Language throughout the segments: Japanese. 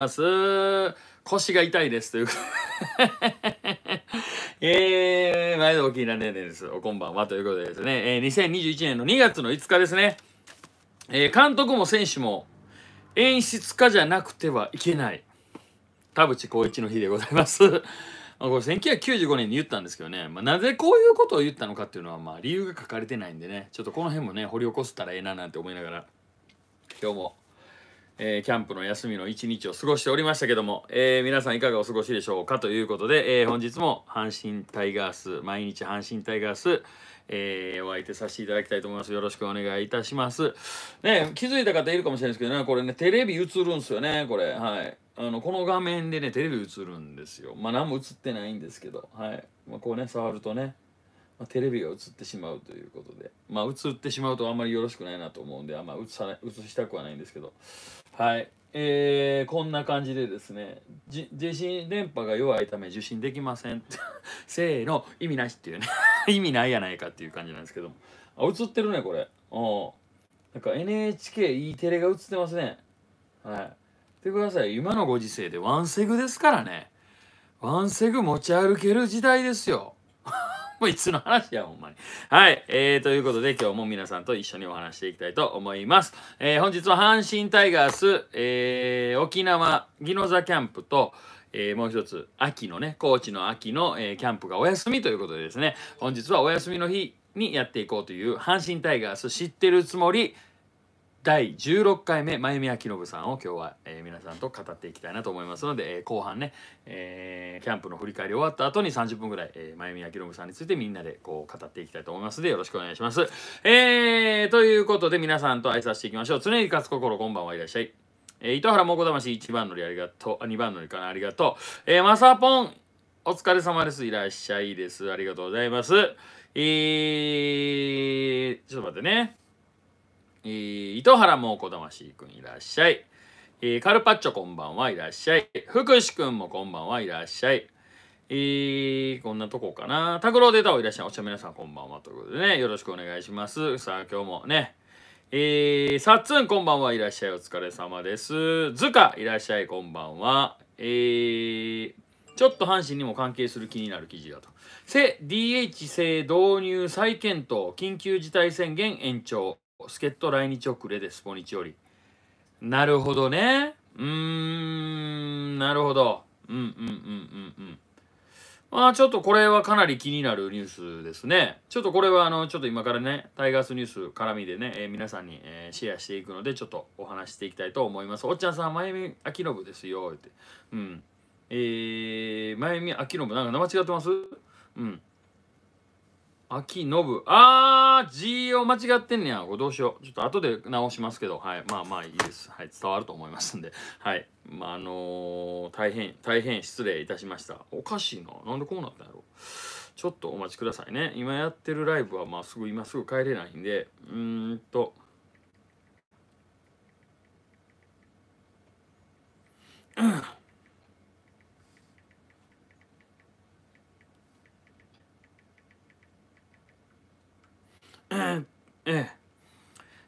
ます腰が痛いですというこ えー、毎度お気になれですおこんばんはということでですね、えー、2021年の2月の5日ですね、えー、監督も選手も演出家じゃなくてはいけない田淵光一の日でございます これ1995年に言ったんですけどね、まあ、なぜこういうことを言ったのかっていうのはまあ理由が書かれてないんでねちょっとこの辺もね掘り起こせたらええななんて思いながら今日もえー、キャンプの休みの一日を過ごしておりましたけども、えー、皆さんいかがお過ごしでしょうかということで、えー、本日も阪神タイガース毎日阪神タイガース、えお相手させていただきたいと思いますよろしくお願いいたしますね気づいた方いるかもしれないですけどねこれねテレビ映るんですよねこれはいあのこの画面でねテレビ映るんですよまあ何も映ってないんですけどはい、まあ、こうね触るとねまあ、テレビが映ってしまうということで、まあ、映ってしまうとあんまりよろしくないなと思うんで、あんま映さない映したくはないんですけど、はい。えー、こんな感じでですね、地震電波が弱いため受信できません。せーの、意味なしっていうね 意味ないやないかっていう感じなんですけども。あ、映ってるね、これ。おなんか NHKE テレが映ってますね。はい。てください。今のご時世でワンセグですからね。ワンセグ持ち歩ける時代ですよ。もういつの話や、ほんまに。はい。えー、ということで、今日も皆さんと一緒にお話していきたいと思います。えー、本日は阪神タイガース、えー、沖縄、ギノザキャンプと、えー、もう一つ、秋のね、高知の秋の、えー、キャンプがお休みということでですね、本日はお休みの日にやっていこうという、阪神タイガース知ってるつもり、第16回目真由美明信さんを今日は、えー、皆さんと語っていきたいなと思いますので、えー、後半ね、えー、キャンプの振り返り終わった後に30分ぐらい、えー、真由美明信さんについてみんなでこう語っていきたいと思いますのでよろしくお願いします。えー、ということで皆さんと挨拶していきましょう。常に勝つ心こんばんはいらっしゃい。えー、糸原もこ魂1番乗りありがとう。2番乗りかなありがとう。えー、まさぽんお疲れ様です。いらっしゃいです。ありがとうございます。えー、ちょっと待ってね。えー、糸原もこだ魂くんいらっしゃい。えー、カルパッチョこんばんはいらっしゃい。福士くんもこんばんはいらっしゃい。えー、こんなとこかな。拓郎データをいらっしゃい。おっしゃ皆さんこんばんはということでね、よろしくお願いします。さあ、今日もね。えー、さっつんこんばんはいらっしゃい。お疲れ様です。ずかいらっしゃい。こんばんは。えー、ちょっと阪神にも関係する気になる記事だと。せ、DH 制導入再検討、緊急事態宣言延長。助っ人来日遅れです、ポニチより。なるほどね。うーん、なるほど。うんうんうんうんうん。まあちょっとこれはかなり気になるニュースですね。ちょっとこれはあの、ちょっと今からね、タイガースニュース絡みでね、えー、皆さんに、えー、シェアしていくので、ちょっとお話していきたいと思います。おっちゃんさん、まゆみ秋信ですよ、って。うん。えー、まゆみ信、きなんか前違ってますうん。秋信。あー、G を間違ってんねや。これどうしよう。ちょっと後で直しますけど、はい。まあまあいいです。はい。伝わると思いますんで。はい。まあ、あのー、大変、大変失礼いたしました。おかしいな。なんでこうなったんやろ。ちょっとお待ちくださいね。今やってるライブは、まあ、すぐ、今すぐ帰れないんで、うーんと。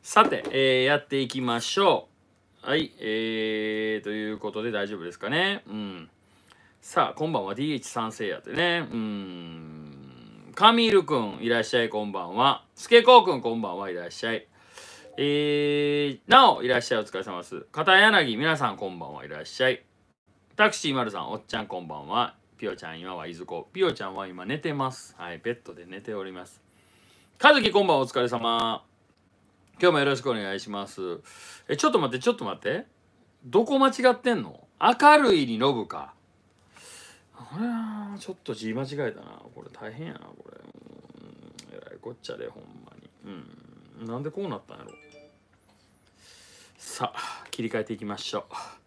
さて、えー、やっていきましょう。はい、えー、ということで大丈夫ですかね。うん。さあ、ばんは DH 賛成やってね。うん。カミールくん、いらっしゃい、こんばんは。スケコウくん、こんばんは、いらっしゃい。えー、なお、いらっしゃい、お疲れ様です。片柳、皆さん、こんばんは、いらっしゃい。タクシー丸さん、おっちゃん、こんばんは。ピオちゃん、今はいずこ。ピオちゃんは今寝てます。はい、ベッドで寝ております。かずきこんばんはお疲れ様今日もよろしくお願いしますえちょっと待ってちょっと待ってどこ間違ってんの明るいにノブかあれちょっと字間違えたなこれ大変やなこれえらいこっちゃでほんまにうんなんでこうなったんやろさあ切り替えていきましょう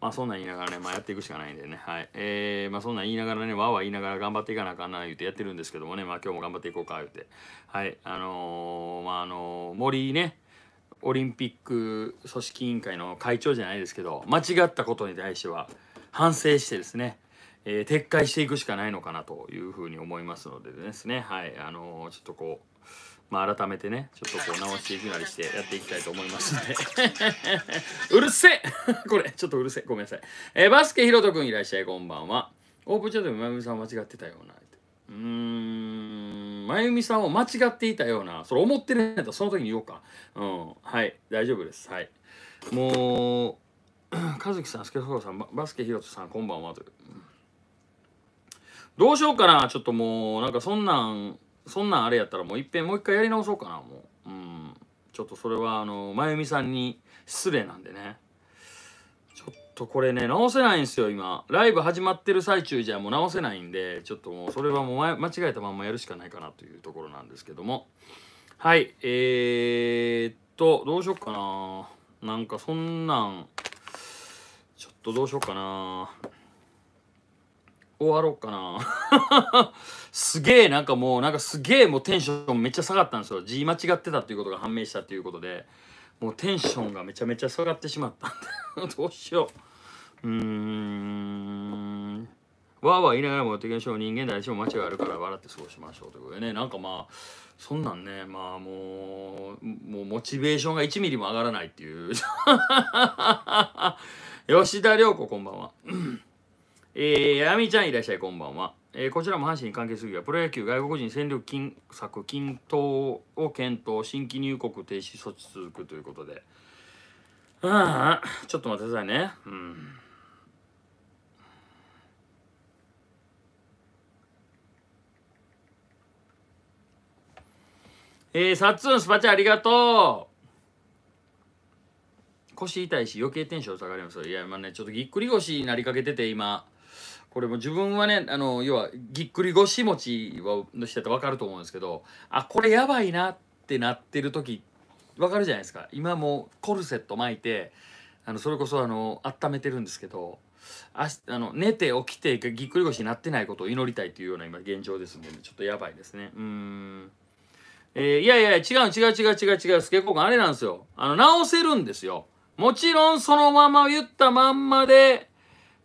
まあそんなん言いながらね、まあ、やっていくしかないんでね、はい。えー、まあそんなん言いながらね、わーわー言いながら頑張っていかなあかんな言うてやってるんですけどもね、まあ今日も頑張っていこうか言うて。はい、あのー、まああのー、森ね、オリンピック組織委員会の会長じゃないですけど、間違ったことに対しては反省してですね、えー、撤回していくしかないのかなというふうに思いますのでですね、はい、あのー、ちょっとこう、まあ、改めてねちょっとこう直していくなりしてやっていきたいと思いますので うるせえ これちょっとうるせえごめんなさい、えー、バスケひろとくんいらっしゃいこんばんはオープンチャットでまゆみさん間違ってたようなうーんまゆみさんを間違っていたようなそれ思ってるんやったらその時に言おうかうんはい大丈夫ですはいもう 和樹さん、助太郎さん、バスケひろとさん、こんばんはという。どうしようかな、ちょっともう、なんかそんなんそんなんあれやったらもういっぺんもう一回やり直そうかなもううんちょっとそれはあのまゆみさんに失礼なんでねちょっとこれね直せないんですよ今ライブ始まってる最中じゃもう直せないんでちょっともうそれはもう間違えたまんまやるしかないかなというところなんですけどもはいえー、っとどうしよっかななんかそんなんちょっとどうしようかな終わろうかな すげえなんかもうなんかすげえもうテンションめっちゃ下がったんですよ字間違ってたっていうことが判明したっていうことでもうテンションがめちゃめちゃ下がってしまったんでどうしよううーんわーわー言いながらもやっていきましょう人間誰しも間違いあるから笑って過ごしましょうということでねなんかまあそんなんねまあもうもうモチベーションが1ミリも上がらないっていう 吉田涼子こんばんはえー、やみちゃんいらっしゃいこんばんは、えー、こちらも阪神関係すぎがプロ野球外国人戦力金策均等を検討新規入国停止措置続くということでああ、ちょっと待ってくださいねうんえー、サッツンスパチャありがとう腰痛いし余計テンション下がりますいやまあねちょっとぎっくり腰になりかけてて今これも自分はねあの要はぎっくり腰持ちの人だったら分かると思うんですけどあこれやばいなってなってる時分かるじゃないですか今もコルセット巻いてあのそれこそあの温めてるんですけどああの寝て起きてぎっくり腰になってないことを祈りたいというような今現状ですんで、ね、ちょっとやばいですねうんえー、いやいや違う違う違う違う違うスケコ君あれなんですよあの直せるんですよもちろんそのまま言ったまんまで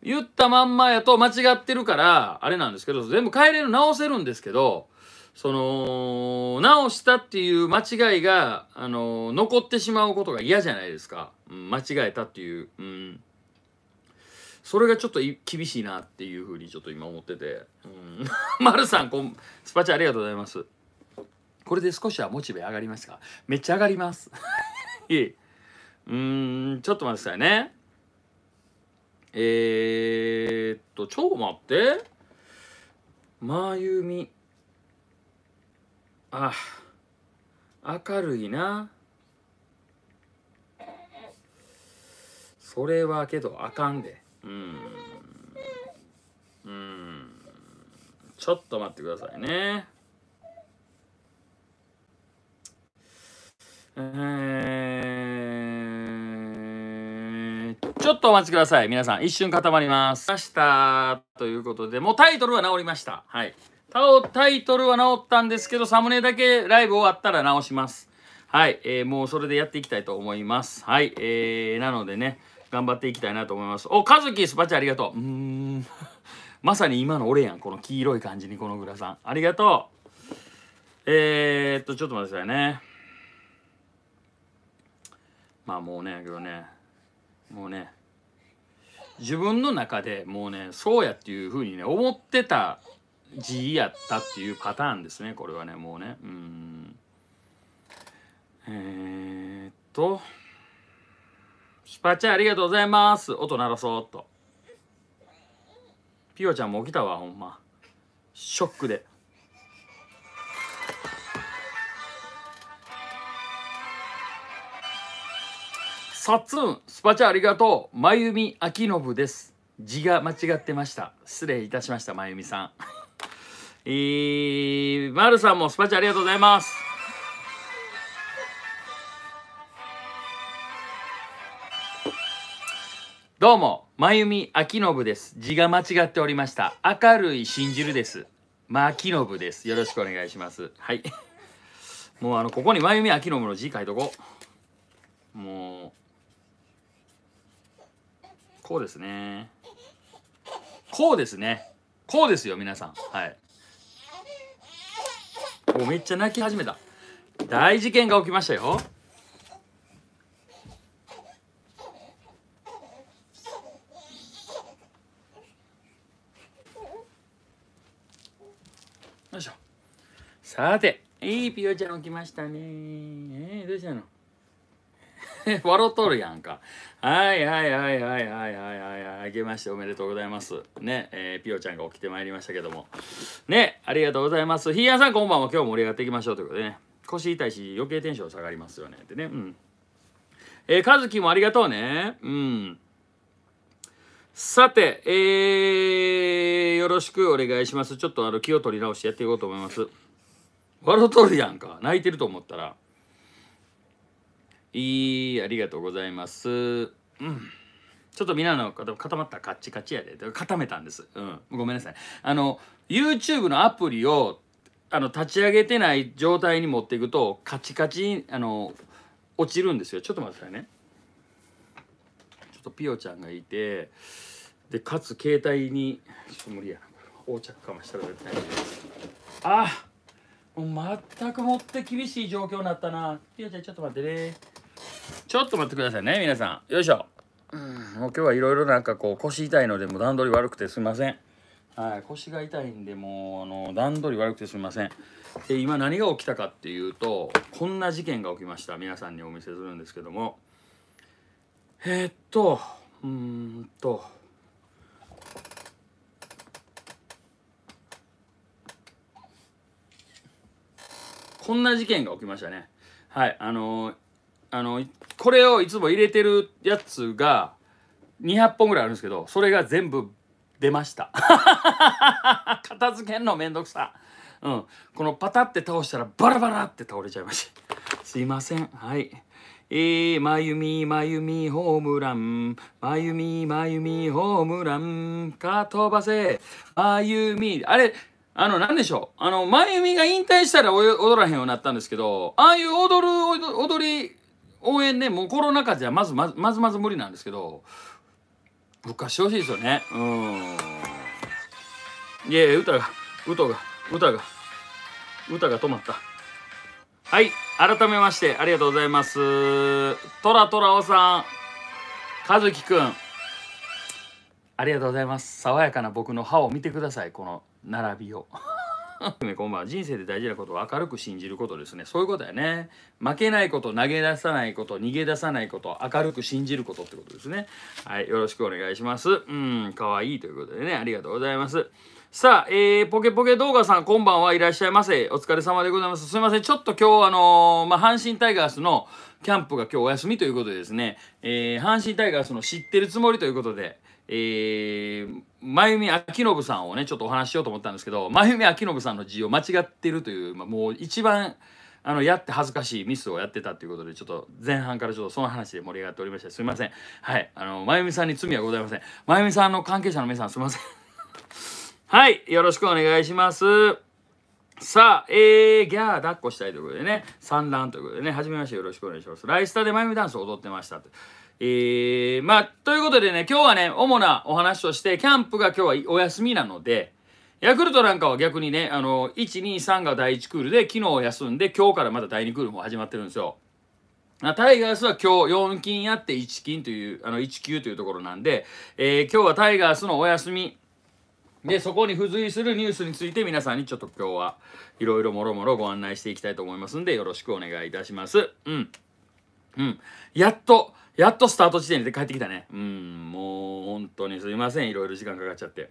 言ったまんまやと間違ってるから、あれなんですけど、全部変えれる、直せるんですけど、その、直したっていう間違いが、あのー、残ってしまうことが嫌じゃないですか。うん、間違えたっていう。うん。それがちょっと厳しいなっていうふうにちょっと今思ってて。うん。丸さん、こん、スパチャありがとうございます。これで少しはモチベ上がりますかめっちゃ上がります。いい。うん、ちょっと待ってくださいね。えー、っと、ちょ待って。まゆみ。あ、明るいな。それはけどあかんで。うん。うん。ちょっと待ってくださいね。えーちょっとお待ちください。皆さん、一瞬固まります。ました。ということで、もうタイトルは直りました。はい。タイトルは直ったんですけど、サムネだけライブ終わったら直します。はい。えー、もうそれでやっていきたいと思います。はい。えー、なのでね、頑張っていきたいなと思います。お、かずきスパチャありがとう。うん。まさに今の俺やん。この黄色い感じに、このグラさん。ありがとう。えー、っと、ちょっと待ってくださいね。まあもうね、けどね、もうね自分の中でもうねそうやっていうふうにね思ってた字やったっていうパターンですねこれはねもうねうんえー、っとスパチャありがとうございます音鳴らそうっとピオちゃんも起きたわほんまショックで。さっつん、スパチャありがとう。まゆみあきのぶです。字が間違ってました。失礼いたしました、まゆみさん。えー、まるさんもスパチャありがとうございます。どうも、まゆみあきのぶです。字が間違っておりました。明るい信じるです。まあきのぶです。よろしくお願いします。はい。もうあの、ここにまゆみあきのぶの字書いとこう。もう。こうですねこうですねこうですよ皆さんはいうめっちゃ泣き始めた大事件が起きましたよよいしょさていいピヨちゃん起きましたねえー、どうしたの 笑っとるやんかはいはいはいはいはいはいはいはい。あけましておめでとうございます。ね、えー、ピオちゃんが起きてまいりましたけども。ね、ありがとうございます。ひいやさんこんばんは。今日盛り上がっていきましょうということでね。腰痛いし余計テンション下がりますよね。ってね。うん。えー、かずきもありがとうね。うん。さて、えー、よろしくお願いします。ちょっとあの気を取り直してやっていこうと思います。ワうトるやんか。泣いてると思ったら。いい、ありがとうございます。うん。ちょっとみんなの固まったカッチカチやで。固めたんです。うん。ごめんなさい。あの、YouTube のアプリを、あの、立ち上げてない状態に持っていくと、カチカチ、あの、落ちるんですよ。ちょっと待ってくださいね。ちょっとピオちゃんがいて、で、かつ携帯に、ちょっと無理やな。横着かましたら絶対ああもう全くもって厳しい状況になったな。ピオちゃん、ちょっと待ってね。ちょっと待ってくださいね皆さんよいしょうんもう今日はいろいろなんかこう腰痛いのでも段取り悪くてすいませんはい腰が痛いんでもうあの段取り悪くてすいませんで今何が起きたかっていうとこんな事件が起きました皆さんにお見せするんですけどもえー、っとうーんとこんな事件が起きましたねはいあのーあのこれをいつも入れてるやつが200本ぐらいあるんですけどそれが全部出ました 片付けんのめんどくさうんこのパタって倒したらバラバラって倒れちゃいましたすいませんはいえー、まゆみまゆみホームランまゆみまゆみホームランか飛ばせまゆみあれあの、なんでしょう。あの、まゆみが引退したら踊らへんようになったんですけど、ああいう踊る、踊り応援ねもうコロナ禍じゃまずまずまずまず無理なんですけど復活してほしいですよねうんいえ歌が歌が歌が歌が止まったはい改めましてありがとうございますトラトラおさん和樹くんありがとうございます爽やかな僕の歯を見てくださいこの並びを こんばんは人生で大事なことを明るく信じることですねそういうことやね負けないこと投げ出さないこと逃げ出さないこと明るく信じることってことですねはいよろしくお願いしますうんかわいいということでねありがとうございますさあ、えー、ポケポケ動画さん、こんばんはいらっしゃいませ。お疲れ様でございます。すいません。ちょっと今日、あのー、まあ、阪神タイガースのキャンプが今日お休みということでですね、えー、阪神タイガースの知ってるつもりということで、えー、真由美明信さんをねちょっとお話ししようと思ったんですけど真由美明信さんの字を間違ってるという、まあ、もう一番あのやって恥ずかしいミスをやってたということでちょっと前半からちょっとその話で盛り上がっておりましたすいませんはいあの真由美さんに罪はございません真由美さんの関係者の皆さんすいません はいよろしくお願いしますさあ、えー、ギャー抱っこしたいということでね、産卵ということでね、初めましてよろしくお願いします。ライスタでマイムダンスを踊ってましたって。えー、まあ、ということでね、今日はね、主なお話として、キャンプが今日はお休みなので、ヤクルトなんかは逆にね、あの、1、2、3が第1クールで、昨日休んで、今日からまた第2クールも始まってるんですよ。タイガースは今日4金やって1金という、あの、1級というところなんで、えー、今日はタイガースのお休み、で、そこに付随するニュースについて皆さんにちょっと今日はいろいろもろもろご案内していきたいと思いますんで、よろしくお願いいたします。うん。うん。やっと、やっとスタート地点で帰ってきたね。うん、もう本当にすいません。いろいろ時間かかっちゃって。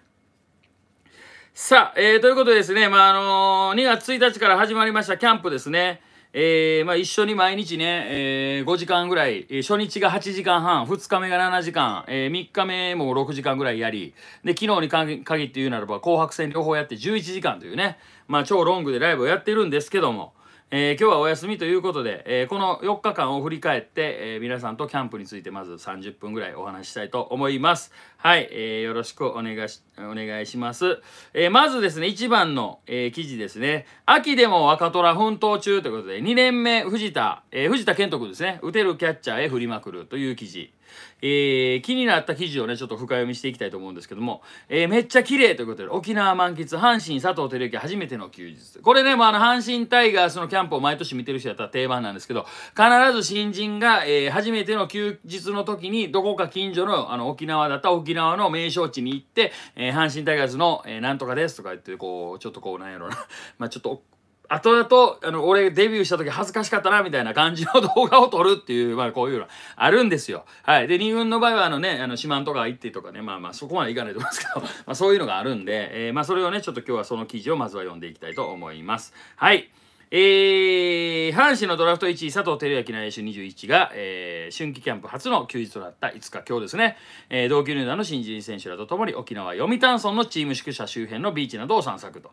さあ、えー、ということでですね、まあ、あのー、2月1日から始まりましたキャンプですね。えー、まあ、一緒に毎日ね、えー、5時間ぐらい、えー、初日が8時間半、2日目が7時間、えー、3日目も6時間ぐらいやり、で、昨日に限って言うならば、紅白戦両方やって11時間というね、まあ、超ロングでライブをやってるんですけども、えー、今日はお休みということで、えー、この4日間を振り返って、えー、皆さんとキャンプについてまず30分ぐらいお話ししたいと思います。はい、えよろしくお願いしお願いします、えまずですね、1番の、え記事ですね。秋でも若虎奮闘中ということで、2年目藤田、え藤田健人君ですね、打てるキャッチャーへ振りまくるという記事。えー、気になった記事をね、ちょっと深読みしていきたいと思うんですけども、えー、めっちゃ綺麗ということで、沖縄満喫、阪神佐藤輝之初めての休日。これね、もうあの、阪神タイガースのキャンプを毎年見てる人やったら定番なんですけど、必ず新人が、えー、初めての休日の時に、どこか近所の、あの、沖縄だった沖縄の名勝地に行って、えー、阪神タイガースの、えー、なんとかですとか言って、こう、ちょっとこう、なんやろな、まあちょっと、後々、あの、俺デビューした時恥ずかしかったな、みたいな感じの動画を撮るっていう、まあこういうのあるんですよ。はい。で、二軍の場合はあのね、あの、四万とか行ってとかね、まあまあそこまで行かないと思いますけど、まあそういうのがあるんで、えー、まあそれをね、ちょっと今日はその記事をまずは読んでいきたいと思います。はい。えー、阪神のドラフト1位佐藤輝明内野手21が、えー、春季キャンプ初の休日となった5日今日ですね、えー、同級入団の新人選手らとともに沖縄読谷村のチーム宿舎周辺のビーチなどを散策と。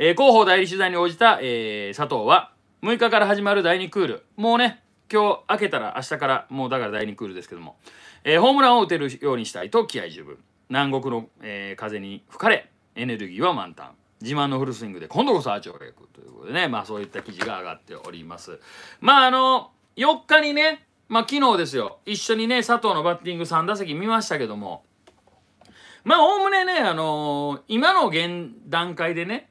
えー、広報代理取材に応じた、えー、佐藤は6日から始まる第2クールもうね今日明けたら明日からもうだから第2クールですけども、えー、ホームランを打てるようにしたいと気合十分南国の、えー、風に吹かれエネルギーは満タン自慢のフルスイングで今度こそアーチを描くということでねまあそういった記事が上がっておりますまああの4日にねまあ昨日ですよ一緒にね佐藤のバッティング3打席見ましたけどもまあおおむねねあのー、今の現段階でね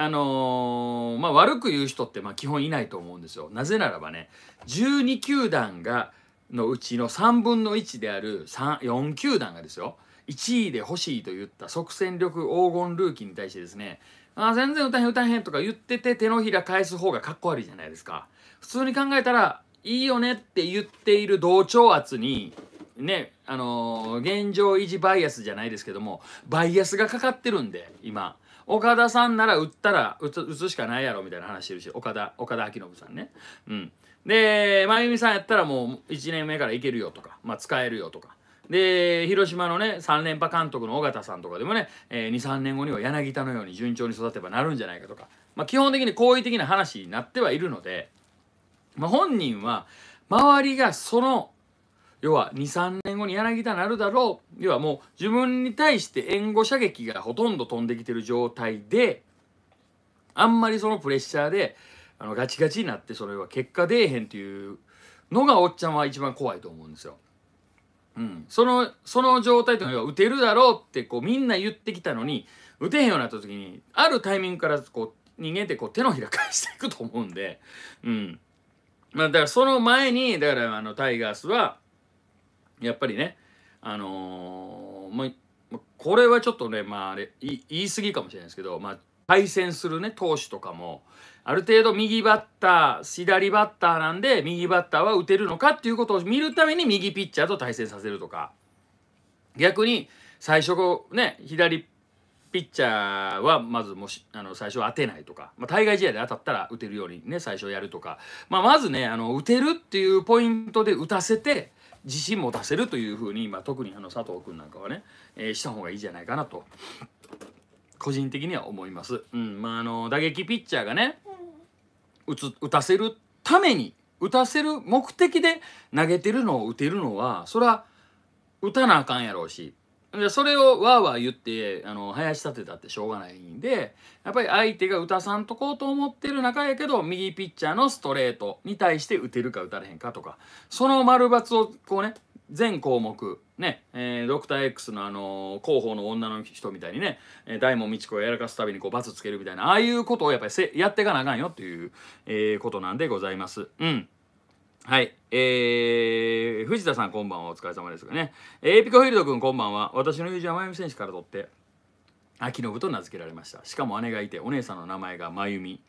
あのー、まあ、悪く言う人ってまあ基本いないと思うんですよ。なぜならばね12球団がのうちの3分の1である4球団がですよ1位で欲しいと言った即戦力黄金ルーキーに対してですねあ全然歌へん歌へんとか言ってて手のひら返す方がかっこ悪いじゃないですか普通に考えたらいいよねって言っている同調圧にねあのー、現状維持バイアスじゃないですけどもバイアスがかかってるんで今岡田さんなら売ったら打つしかないやろみたいな話してるし岡田岡田明信さんねうんで真由美さんやったらもう1年目からいけるよとか、まあ、使えるよとかで広島のね3連覇監督の尾形さんとかでもね、えー、23年後には柳田のように順調に育てばなるんじゃないかとか、まあ、基本的に好意的な話になってはいるので、まあ、本人は周りがその要は23年後に柳田なるだろう要はもう自分に対して援護射撃がほとんど飛んできてる状態であんまりそのプレッシャーであのガチガチになってそれは結果出えへんっていうのがおっちゃんは一番怖いと思うんですよ。うん、そのその状態というのは打てるだろうってこうみんな言ってきたのに打てへんようになった時にあるタイミングからこう人間ってこう手のひら返していくと思うんで、うんまあ、だからその前にだからあのタイガースはやっぱりねあのー、まあ、これはちょっとねまああれ言い過ぎかもしれないですけどまあ対戦するね投手とかもある程度右バッター左バッターなんで右バッターは打てるのかっていうことを見るために右ピッチャーと対戦させるとか逆に最初ね左ピッチャーはまずもしあの最初当てないとか、まあ、対外試合で当たったら打てるようにね最初やるとか、まあ、まずねあの打てるっていうポイントで打たせて自信持たせるというふうに、まあ、特にあの佐藤君なんかはね、えー、した方がいいじゃないかなと個人的には思います。うんまあ、あの打撃ピッチャーがね打つ打たせるために打たせる目的で投げてるのを打てるのはそれは打たなあかんやろうしでそれをわーわー言ってあの林立てたってしょうがないんでやっぱり相手が打たさんとこうと思ってる中やけど右ピッチャーのストレートに対して打てるか打たれへんかとかその丸抜をこうね全項目ね、えー、ドクター X のあの広報の女の人みたいにね、えー、大門未知子をやらかすたびにこう罰つけるみたいなああいうことをやっぱりやっていかなあかんよっていう、えー、ことなんでございます。うんはい。えー、藤田さんこんばんは、お疲れ様ですがね。えー、ピコフィールド君こんばんは。私の友人は真由美選手から取って、秋信と名付けられました。しかも姉がいて、お姉さんの名前が真由美。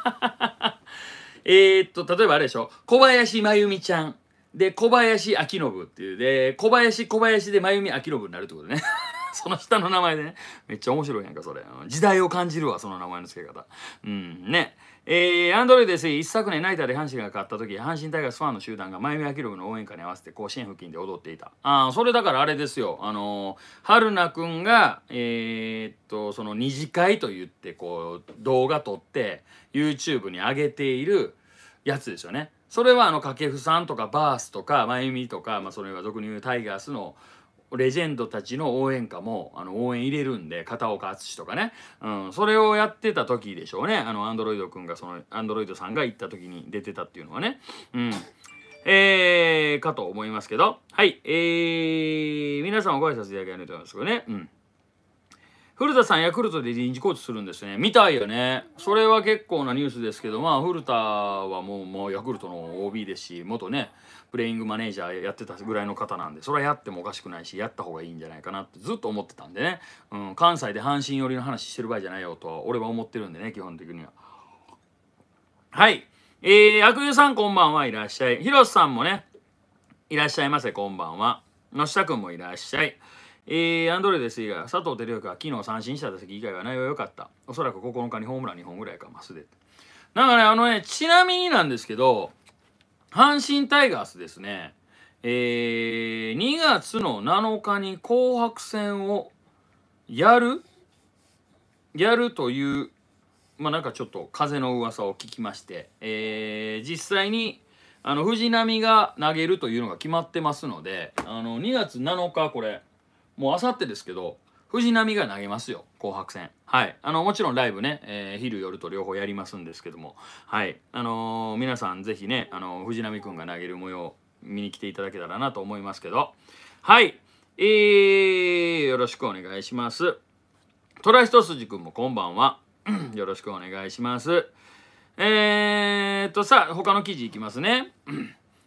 えっと、例えばあれでしょ。小林真由美ちゃん。で、小林明信っていう。で、小林小林で真由美明信になるってことね。その下の名前でね。めっちゃ面白いやんか、それ。時代を感じるわ、その名前の付け方。うん、ね。えー、アンドレです。一昨年ナイターで阪神が勝った時、阪神タイガースファンの集団がマイミア記録の応援歌に合わせて甲子園付近で踊っていた。あそれだからあれですよ。あのー、春菜くんが、えー、っと、その二次会と言って、こう、動画撮って、YouTube に上げているやつですよね。それはあの、掛布さんとかバースとか、まゆみとか、まあ、それは俗に言うタイガースの、レジェンドたちの応援歌もあの応援入れるんで片岡淳とかね、うん、それをやってた時でしょうねあのアンドロイド君がそのアンドロイドさんが行った時に出てたっていうのはね。うんえー、かと思いますけど、はい、えー、皆さんご挨拶いただきたいと思いますけどね、うん。古田さん、ヤクルトで臨時コーチするんですね。見たいよね。それは結構なニュースですけど、まあ、古田はもうもうヤクルトの OB ですし、元ね、プレイングマネージャーやってたぐらいの方なんでそれはやってもおかしくないしやった方がいいんじゃないかなってずっと思ってたんでね、うん、関西で阪神寄りの話してる場合じゃないよとは俺は思ってるんでね基本的にははいえー、悪友さんこんばんはいらっしゃいひろしさんもねいらっしゃいませこんばんは野下くんもいらっしゃいえー、アンドレです外佐藤輝之は昨日三振した打席以外は内容良かった。おそらく9日にホームラン2本ぐらいか、ますで。なんかね、あのね、ちなみになんですけど、阪神タイガースですね、えー、2月の7日に紅白戦をやるやるという、まあ、なんかちょっと風の噂を聞きまして、えー、実際にあの藤浪が投げるというのが決まってますのであの2月7日これもうあさってですけど藤波が投げますよ、紅白戦。はい。あの、もちろんライブね、えー、昼、夜と両方やりますんですけども、はい。あのー、皆さんぜひね、あのー、藤波くんが投げる模様、見に来ていただけたらなと思いますけど、はい。えー、よろしくお願いします。トラ一筋くんもこんばんは。よろしくお願いします。えー、っと、さあ、他の記事いきますね。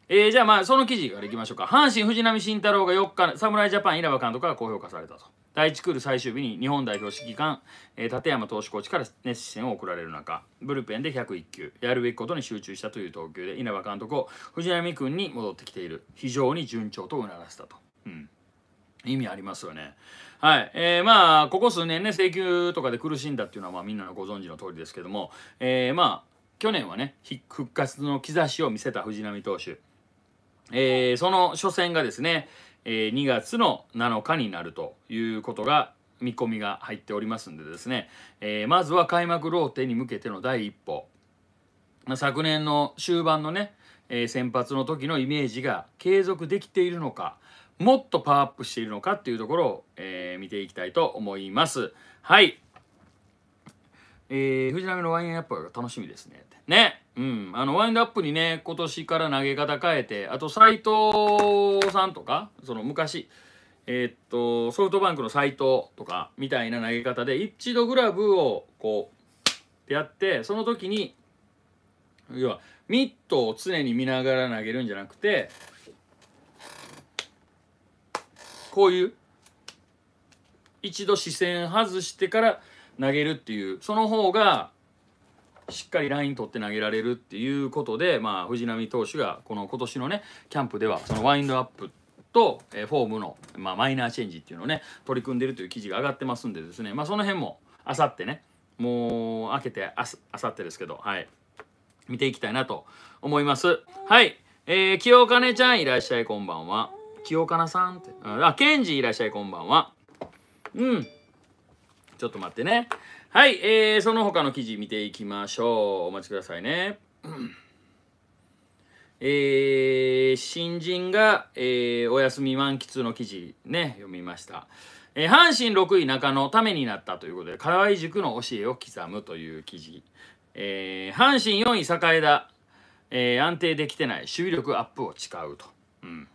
えー、じゃあまあその記事からいきましょうか阪神藤浪晋太郎が4日侍ジャパン稲葉監督が高評価されたと第1クール最終日に日本代表指揮官、えー、立山投手コーチから熱視線を送られる中ブルペンで101球やるべきことに集中したという投球で稲葉監督を藤波君に戻ってきている非常に順調と促したと。うん意味ありますよね。はい。えー、まあ、ここ数年ね、制球とかで苦しんだっていうのは、まあ、みんなのご存知の通りですけども、えー、まあ、去年はね、復活の兆しを見せた藤波投手。えー、その初戦がですね、えー、2月の7日になるということが見込みが入っておりますんでですね、えー、まずは開幕ローテに向けての第一歩昨年の終盤のね、えー、先発の時のイメージが継続できているのかもっとパワーアップしているのかっていうところを、えー、見ていきたいと思いますはい、えー、藤波のワインアップが楽しみですねねうん、あのワインドアップにね今年から投げ方変えてあと斎藤さんとかその昔えー、っとソフトバンクの斎藤とかみたいな投げ方で一度グラブをこうやってその時に要はミットを常に見ながら投げるんじゃなくてこういう一度視線外してから投げるっていうその方がしっかりライン取って投げられるっていうことで、まあ、藤浪投手がこの今年のねキャンプではそのワインドアップと、えフォームの、まあ、マイナーチェンジっていうのをね取り組んでるという記事が上がってますんでですね、まあ、その辺もあさってねもう開けてあさってですけどはい見ていきたいなと思いますはいえー、清金ちゃんいらっしゃいこんばんは清金さんってあケンジいらっしゃいこんばんはうんちょっと待ってねはい、えー、その他の記事見ていきましょう。お待ちくださいね。えー、新人が、えー、お休み満喫の記事ね、読みました。えー、阪神6位中野ためになったということで、河合塾の教えを刻むという記事。えー、阪神4位栄田、えー、安定できてない、守備力アップを誓うと。うん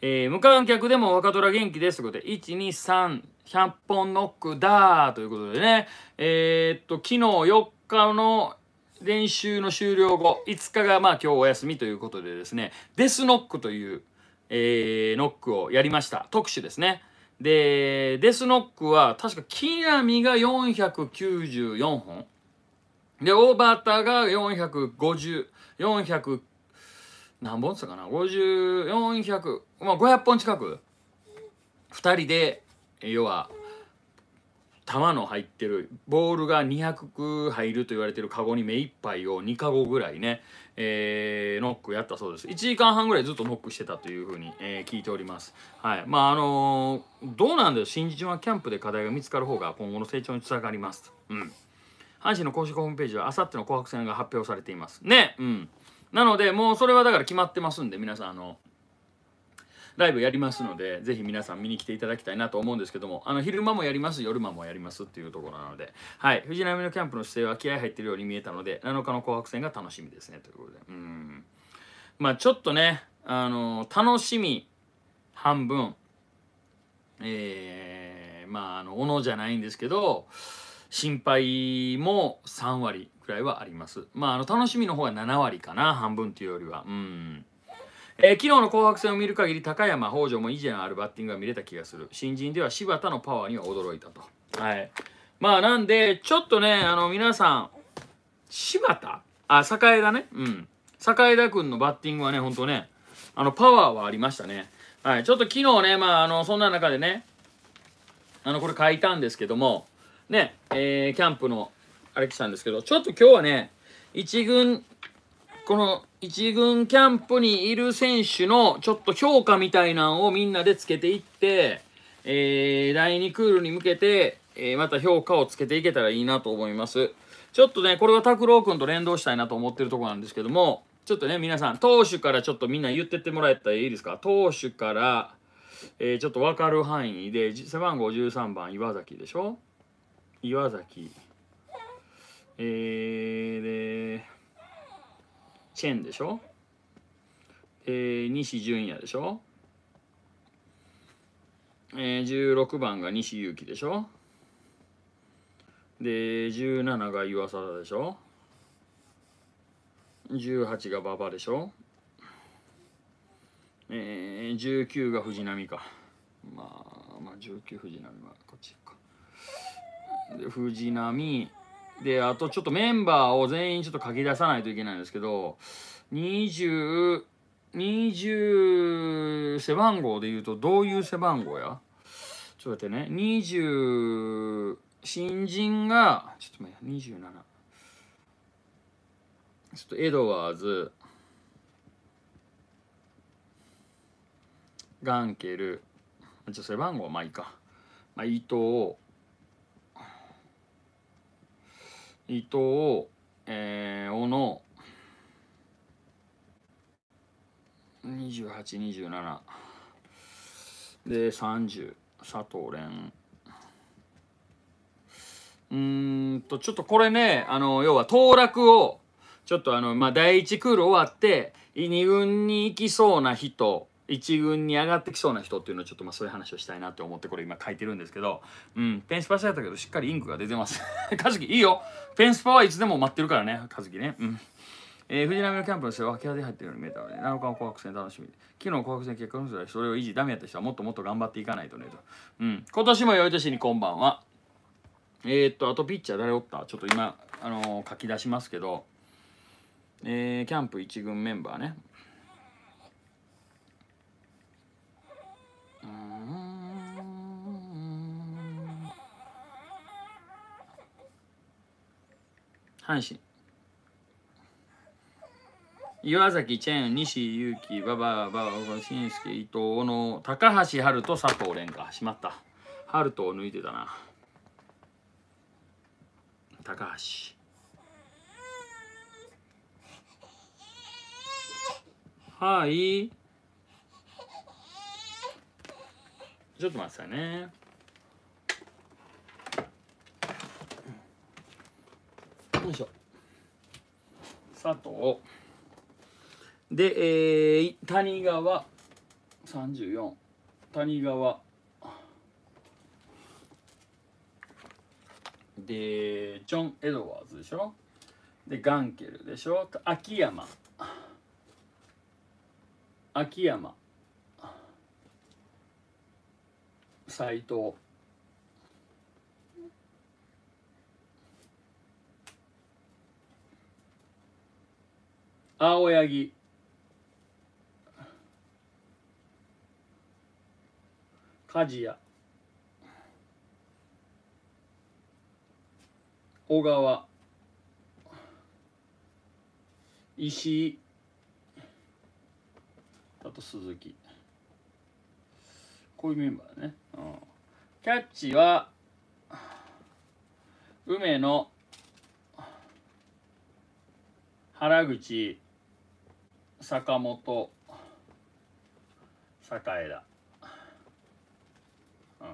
えー、無観客でも若虎元気ですということで、1、2、3、100本ノックだということでね、えー、っと、昨日4日の練習の終了後、5日がまあ今日お休みということでですね、デスノックという、えー、ノックをやりました。特殊ですね。で、デスノックは確か木南が494本。で、オーバーターが450、400、何本っすかな ?50、400、まあ500本近く。2人で要は球の入ってるボールが200入ると言われてるカゴに目いっぱいを2カゴぐらいね、えー、ノックやったそうです1時間半ぐらいずっとノックしてたというふうに、えー、聞いておりますはいまああのー、どうなんだよ新人はキャンプで課題が見つかる方が今後の成長につながりますうん阪神の公式ホームページはあさっての紅白戦が発表されていますねうんなのでもうそれはだから決まってますんで皆さんあのライブやりますので、ぜひ皆さん見に来ていただきたいなと思うんですけども、あの、昼間もやります、夜間もやりますっていうところなので、はい、藤波のキャンプの姿勢は気合入ってるように見えたので、7日の紅白戦が楽しみですね、ということで。うん。まあ、ちょっとね、あの、楽しみ半分、えー、まあ、あの、おのじゃないんですけど、心配も3割くらいはあります。まあ、あの、楽しみの方が7割かな、半分っていうよりは。うん。えー、昨日の紅白戦を見る限り高山北条も以前あるバッティングが見れた気がする新人では柴田のパワーには驚いたとはいまあなんでちょっとねあの皆さん柴田あ栄田ねうん栄田君のバッティングはねほんとねあのパワーはありましたねはいちょっと昨日ねまああのそんな中でねあのこれ書いたんですけどもねえー、キャンプのあれ来たんですけどちょっと今日はね1軍この1軍キャンプにいる選手のちょっと評価みたいなんをみんなでつけていって、えー、第2クールに向けて、えー、また評価をつけていけたらいいなと思います。ちょっとね、これは拓郎君と連動したいなと思ってるとこなんですけども、ちょっとね、皆さん、投手からちょっとみんな言ってってもらえたらいいですか投手から、えー、ちょっと分かる範囲で、背番号13番、岩崎でしょ岩崎。えー、で、チェンでしょ、えー、西純也でしょ、えー、16番が西勇輝でしょで17が岩貞でしょ18が馬場でしょえー、19が藤波かまあまあ19藤波はこっちかで藤波で、あとちょっとメンバーを全員ちょっと書き出さないといけないんですけど、20、20背番号で言うとどういう背番号やちょっと待ってね、20、新人が、ちょっと待って、27。ちょっとエドワーズ、ガンケル、ちょっと背番号まあいいか。まあ、伊藤、伊藤、えー、小野2827で30佐藤蓮うーんとちょっとこれねあの要は当落をちょっとあの、まあ、第1クール終わって2軍に行きそうな人1軍に上がってきそうな人っていうのをちょっとまあそういう話をしたいなって思ってこれ今書いてるんですけどうんペンスパスだったけどしっかりインクが出てます カジキいいよフェンスパはいつでも待ってるからね、和樹ね。うん。えー、藤波のキャンプの試合は諦で入ってるように見えたので、7日の紅白戦楽しみ昨日の紅白戦結果の人はそれを維持ダメやった人はもっともっと頑張っていかないとねと。うん。今年も良い年にこんばんは。えー、っと、あとピッチャー誰おったちょっと今、あのー、書き出しますけど、えー、キャンプ1軍メンバーね。阪神岩崎チェン西勇輝馬ババ場新助伊藤の高橋遥人佐藤蓮かしまった遥人を抜いてたな高橋はいちょっと待ってくださいねいしょ佐藤で、えー、谷川34谷川でジョン・エドワーズでしょでガンケルでしょ秋山秋山斎藤青柳梶谷小川石井あと鈴木こういうメンバーね、うん、キャッチは梅野原口坂本坂枝うん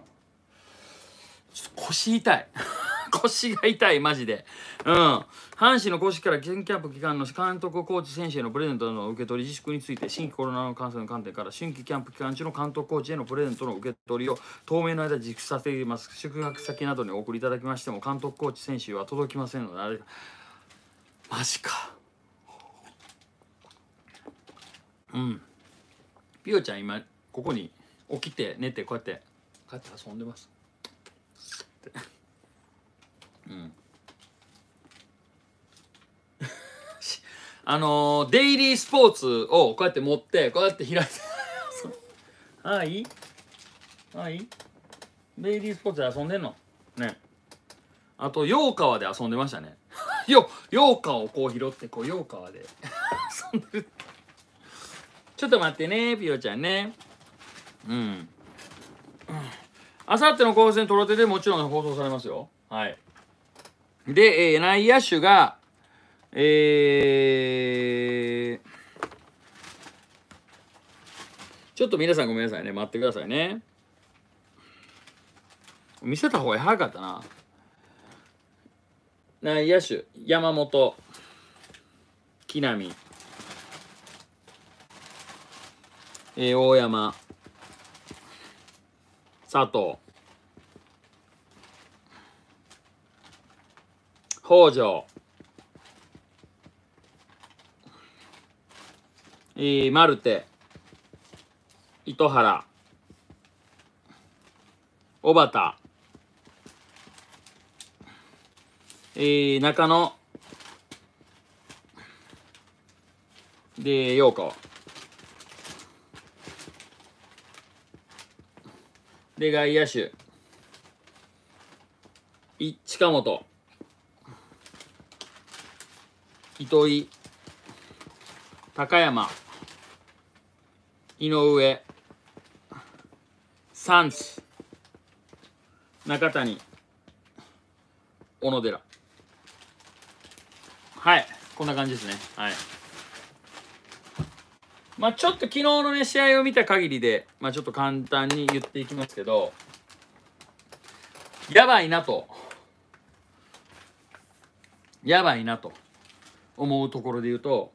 ちょっと腰痛い 腰が痛いマジでうん阪神の公式から県キャンプ期間の監督コーチ選手へのプレゼントの受け取り自粛について新規コロナの感染の観点から春季キャンプ期間中の監督コーチへのプレゼントの受け取りを当面の間自粛させています宿泊先などにお送りいただきましても監督コーチ選手は届きませんのであれマジかうんピオちゃん今ここに起きて寝てこうやってこうやって遊んでますって うん あのー、デイリースポーツをこうやって持ってこうやって開いては いはいデイリースポーツで遊んでんのねあとカワで遊んでましたねよカワをこう拾ってこうカワで遊んでるってちょっと待ってね、ピヨちゃんね。うん。あさっての後戦トロテでもちろん放送されますよ。はい。で、えー、内野手が、えー、ちょっと皆さんごめんなさいね。待ってくださいね。見せた方が早かったな。内野手、山本、木浪。えー、大山佐藤北条えー、マルテ糸原小畑えー、中野で陽子で、外野手。い近本。糸井。高山。井上。ン地。中谷。小野寺。はい。こんな感じですね。はい。まあ、ちょっと昨日のね、試合を見た限りで、まあ、ちょっと簡単に言っていきますけど、やばいなと。やばいなと思うところで言うと、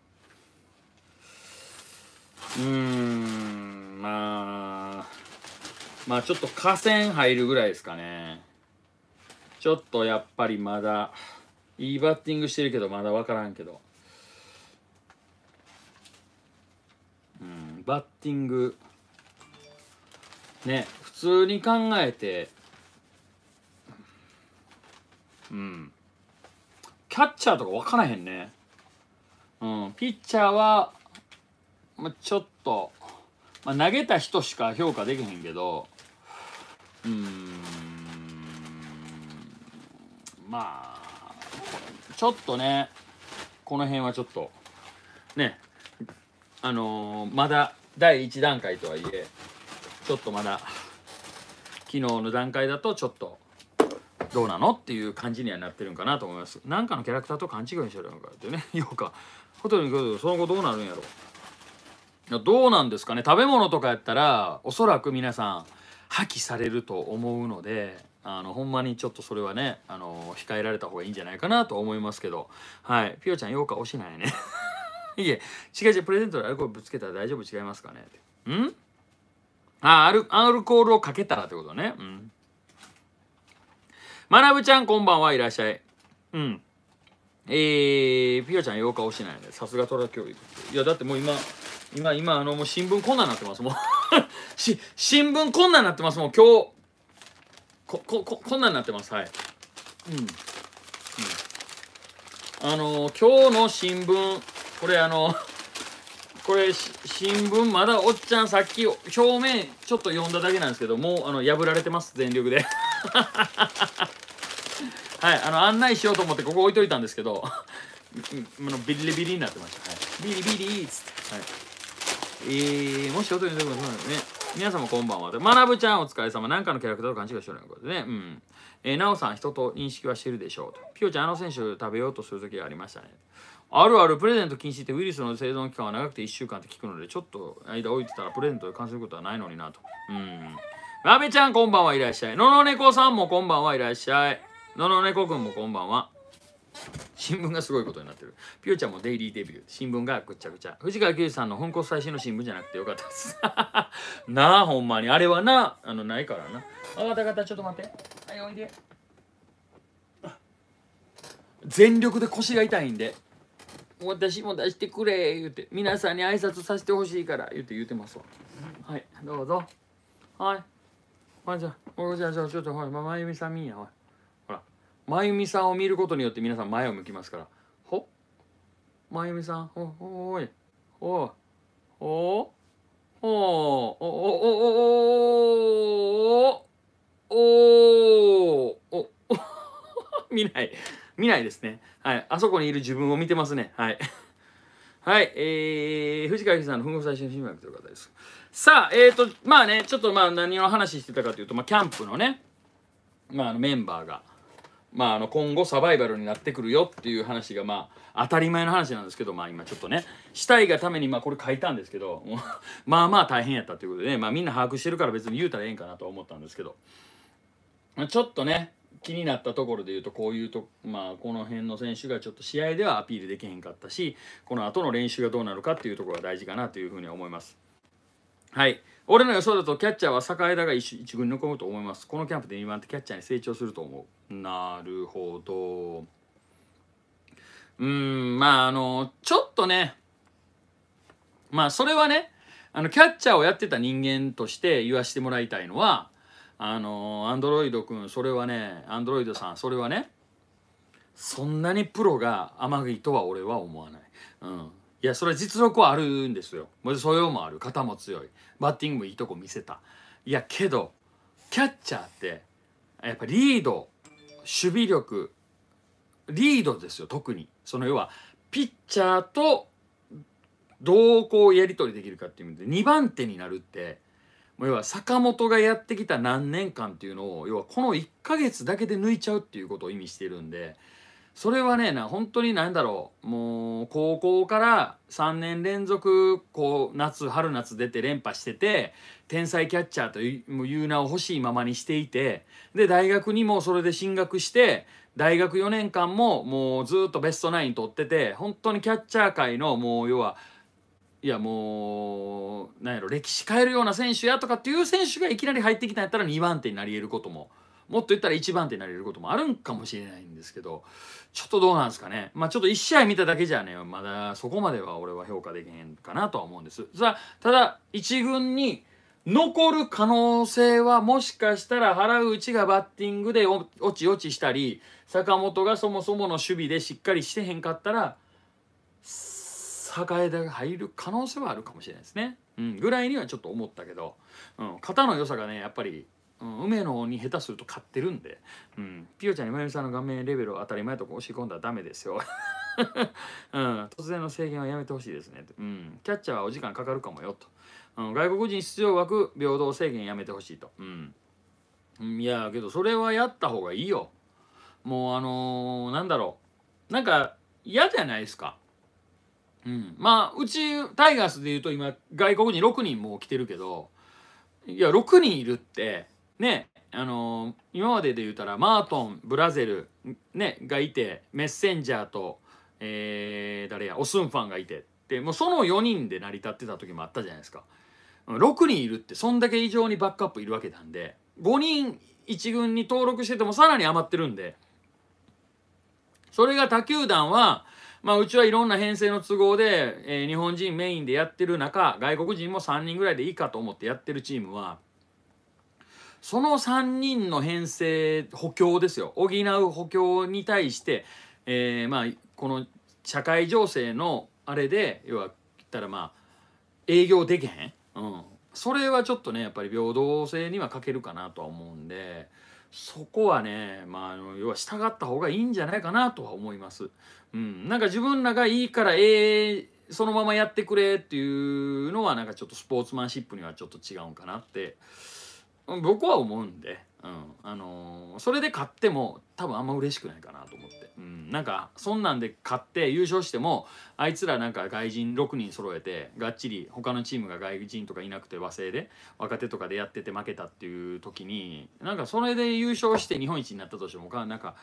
うーん、まあ、まあちょっと河川入るぐらいですかね。ちょっとやっぱりまだ、いいバッティングしてるけど、まだわからんけど。バッティングね普通に考えてうんキャッチャーとか分からへんねうんピッチャーは、まあ、ちょっと、まあ、投げた人しか評価できへんけどうんまあちょっとねこの辺はちょっとねあのー、まだ第1段階とはいえちょっとまだ昨日の段階だとちょっとどうなのっていう感じにはなってるんかなと思いますなんかのキャラクターと勘違いしてるのかってね ようかホテルに来るとその後どうなるんやろどうなんですかね食べ物とかやったらおそらく皆さん破棄されると思うのであのほんまにちょっとそれはねあの控えられた方がいいんじゃないかなと思いますけどはいピオちゃんようかおしないね いえ、違う違う、プレゼントでアルコールぶつけたら大丈夫違いますかねって。んあアル、アルコールをかけたらってことね。うん。まなぶちゃん、こんばんはいらっしゃい。うん。えー、ピヨちゃん8日押しないので、さすが虎教育。いや、だってもう今、今、今、あの、もう新聞こんなになってますもん。し、新聞こんなになってますもん、今日。こ、こ、こ、こんなになってます、はい。うん。うん、あのー、今日の新聞、これあのこれ新聞まだおっちゃんさっき表面ちょっと読んだだけなんですけどもうあの破られてます全力で はいあの案内しようと思ってここ置いといたんですけど ビリビリになってました、はい、ビリビリっつって、はい、えー、もしおとにとくでね皆様こんばんは。まなぶちゃんお疲れ様。なんかのキャラクターと勘違いしてるのことでね。うん。えー、なおさん、人と認識はしてるでしょうピぴよちゃん、あの選手食べようとするときがありましたね。あるあるプレゼント禁止ってウイルスの生存期間は長くて1週間って聞くのでちょっと間置いてたらプレゼントで感染することはないのになとうんラベちゃんこんばんはいらっしゃいのの猫さんもこんばんはいらっしゃいのの猫くんもこんばんは新聞がすごいことになってる。ピューちゃんもデイリーデビュー。新聞がぐちゃぐちゃ。藤川球児さんの本校最新の新聞じゃなくてよかったです。なあ、ほんまに。あれはな、あの、ないからな。あ、わたがた、ちょっと待って。はい、おいで。全力で腰が痛いんで。私も出してくれ言って皆さんに挨拶させてほしいから言って言ってますわはいどうぞはいまじゃあじゃあちょっとほらまゆみさん見んやほらまゆみさんを見ることによって皆さん前を向きますからほまゆみさんほおいおおおおおおおおおおおおおお見ないですねはい。あそこにいる自分を見てますね。はい。はい。えー、藤川由紀さんの奮闘最新新聞という方です。さあ、えー、と、まあね、ちょっとまあ何の話してたかというと、まあ、キャンプのね、まあ、あのメンバーが、まあ、あの今後サバイバルになってくるよっていう話が、まあ、当たり前の話なんですけど、まあ、今ちょっとねしたいがために、まあ、これ書いたんですけど まあまあ大変やったということでね、まあ、みんな把握してるから別に言うたらええんかなと思ったんですけど、まちょっとね気になったところで言うとこういうと、まあ、この辺の選手がちょっと試合ではアピールできへんかったしこの後の練習がどうなるかっていうところが大事かなというふうに思います。はい俺の予想だとキャッチャーは坂枝が一軍に残ると思います。このキャンプで2番手キャッチャーに成長すると思う。なるほど。うん、まああの、ちょっとね、まあそれはね、あの、キャッチャーをやってた人間として言わしてもらいたいのは、あのアンドロイド君それはねアンドロイドさんそれはねそんなにプロが甘いとは俺は思わない。うん。いや、それは実力はあるんですよ。素養もある。肩も強い。バッティングもいいとこ見せた。いや、けど、キャッチャーって、やっぱリード、守備力、リードですよ、特に。その要は、ピッチャーと、どうこうやり取りできるかっていう意味で、2番手になるって、要は坂本がやってきた何年間っていうのを要はこの1ヶ月だけで抜いちゃうっていうことを意味してるんでそれはねな本当に何だろうもう高校から3年連続こう夏春夏出て連覇してて天才キャッチャーという名を欲しいままにしていてで大学にもそれで進学して大学4年間ももうずっとベストナイン取ってて本当にキャッチャー界のもう要はいやもうなんやろ歴史変えるような選手やとかっていう選手がいきなり入ってきたんやったら2番手になり得ることももっと言ったら1番手になり得ることもあるんかもしれないんですけどちょっとどうなんですかねまあちょっと1試合見ただけじゃねまだそこまでは俺は評価できへんかなとは思うんですさあ、ただ1軍に残る可能性はもしかしたら原内がバッティングでおおちおちしたり坂本がそもそもの守備でしっかりしてへんかったら栄田が入る可能性はあるかもしれないですね、うん、ぐらいにはちょっと思ったけど、うん、肩の良さがねやっぱり、うん、梅野に下手すると勝ってるんで、うん、ピオちゃんに真由美さんの画面レベルを当たり前とか押し込んだらダメですよ うん、突然の制限はやめてほしいですね、うん、キャッチャーはお時間かかるかもよと、うん、外国人出場枠平等制限やめてほしいと、うん、いやけどそれはやった方がいいよもうあのー、なんだろうなんか嫌じゃないですかうん、まあうちタイガースでいうと今外国に6人も来てるけどいや6人いるってねあのー、今までで言うたらマートンブラゼル、ね、がいてメッセンジャーと、えー、誰やオスンファンがいてってもうその4人で成り立ってた時もあったじゃないですか6人いるってそんだけ異常にバックアップいるわけなんで5人1軍に登録しててもさらに余ってるんでそれが他球団はまあ、うちはいろんな編成の都合で、えー、日本人メインでやってる中外国人も3人ぐらいでいいかと思ってやってるチームはその3人の編成補強ですよ補う補強に対して、えー、まあ、この社会情勢のあれで要は言ったらまあ営業できへん、うん、それはちょっとねやっぱり平等性には欠けるかなとは思うんで。そこはね、まあ、要は従った方がいいんじゃないかなとは思います。うん、なんか自分らがいいからええー、そのままやってくれっていうのはなんかちょっとスポーツマンシップにはちょっと違うんかなって僕は思うんで、うんあのー、それで勝っても多分あんま嬉しくないかなと思って、うん、なんかそんなんで勝って優勝してもあいつらなんか外人6人揃えてがっちり他のチームが外人とかいなくて和製で若手とかでやってて負けたっていう時になんかそれで優勝して日本一になったとしてもかなんか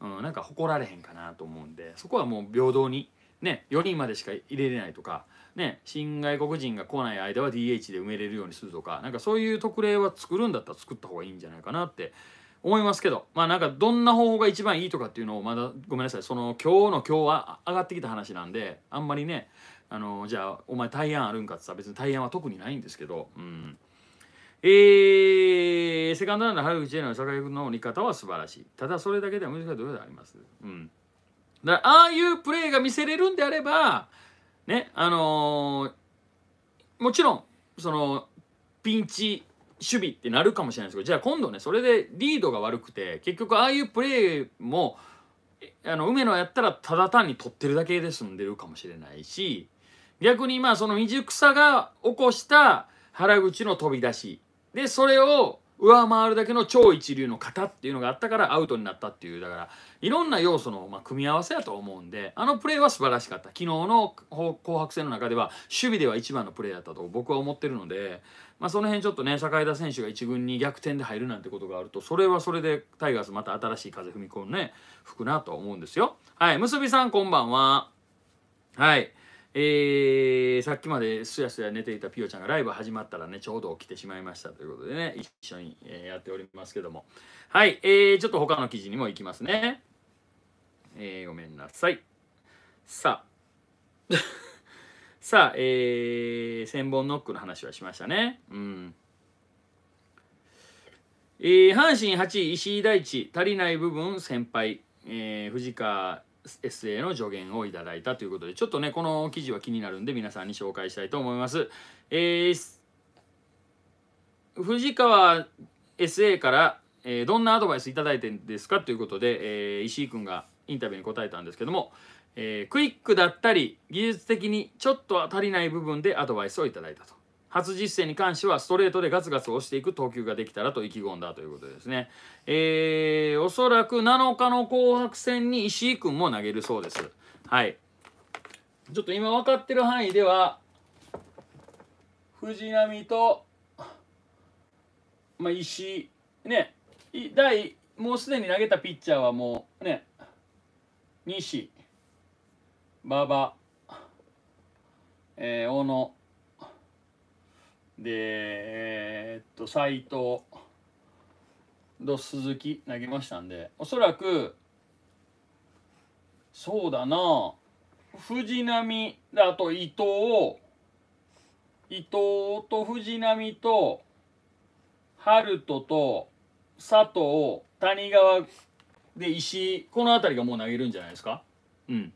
うん、なんか誇られへんかなと思うんでそこはもう平等に、ね、4人までしか入れれないとか、ね、新外国人が来ない間は DH で埋めれるようにするとかなんかそういう特例は作るんだったら作った方がいいんじゃないかなって思いますけどまあなんかどんな方法が一番いいとかっていうのをまだごめんなさいその今日の今日は上がってきた話なんであんまりねあのじゃあお前対案あるんかって言ったら別に対案は特にないんですけどうん。えー、セカンドランナー、原口への桜井君の見方は素晴らしい。ただそれだけでは難しいところであります。うん。だからああいうプレーが見せれるんであれば、ね、あのー、もちろん、その、ピンチ守備ってなるかもしれないですけど、じゃあ今度ね、それでリードが悪くて、結局ああいうプレーも、あの梅野やったらただ単に取ってるだけで済んでるかもしれないし逆にまあその未熟さが起こした原口の飛び出しでそれを上回るだけの超一流の型っていうのがあったからアウトになったっていうだからいろんな要素のま組み合わせやと思うんであのプレーは素晴らしかった昨日の紅白戦の中では守備では一番のプレーだったと僕は思ってるので、まあ、その辺ちょっとね坂井田選手が1軍に逆転で入るなんてことがあるとそれはそれでタイガースまた新しい風踏み込むね吹くなと思うんですよ。はい結びさんこんばんは。はい。えー、さっきまですやすや寝ていたピオちゃんがライブ始まったらね、ちょうど起きてしまいましたということでね、一緒に、えやっておりますけども。はい、えー、ちょっと他の記事にも行きますね。えー、ごめんなさい。さあ。さあ、えー、千本ノックの話はしましたね。うん。えー、阪神8位、石井大地、足りない部分、先輩、えー、藤川 SA の助言をいただいたということでちょっとねこの記事は気になるんで皆さんに紹介したいと思います。えー、藤川 SA から、えー、どんなアドバイスいただいてんですかということで、えー、石井君がインタビューに答えたんですけども、えー、クイックだったり技術的にちょっと足りない部分でアドバイスをいただいたと。初実践に関してはストレートでガツガツ押していく投球ができたらと意気込んだということですね。えー、おそらく7日の紅白戦に石井君も投げるそうです。はい。ちょっと今分かってる範囲では、藤波と、まあ、石井、ね、第、もうすでに投げたピッチャーはもうね、西、馬場、えー、小野、でえー、っと斎藤と鈴木投げましたんでおそらくそうだな藤波あと伊藤伊藤と藤波と春人と佐藤谷川で石この辺りがもう投げるんじゃないですかうん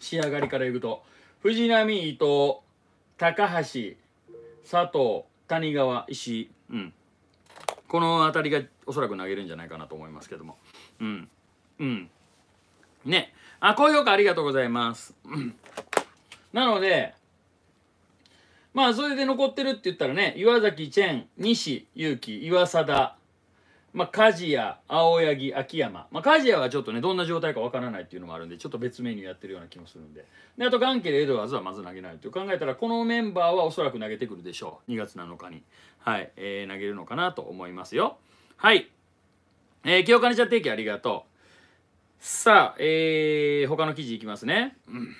仕上がりからいくと藤波伊藤高橋佐藤谷川石井、うん、この辺りがおそらく投げるんじゃないかなと思いますけどもうんうんねあ高評価ありがとうございますなのでまあそれで残ってるって言ったらね岩崎チェン西勇輝岩貞まあ、鍛冶屋青柳秋山、まあ、鍛冶屋はちょっとねどんな状態かわからないっていうのもあるんでちょっと別メニューやってるような気もするんでであとガンケルエドワーズはまず投げないと考えたらこのメンバーはおそらく投げてくるでしょう2月7日に、はいえー、投げるのかなと思いますよはい、えー、清金ちゃん定期ありがとうさあ、えー、他の記事いきますね、うん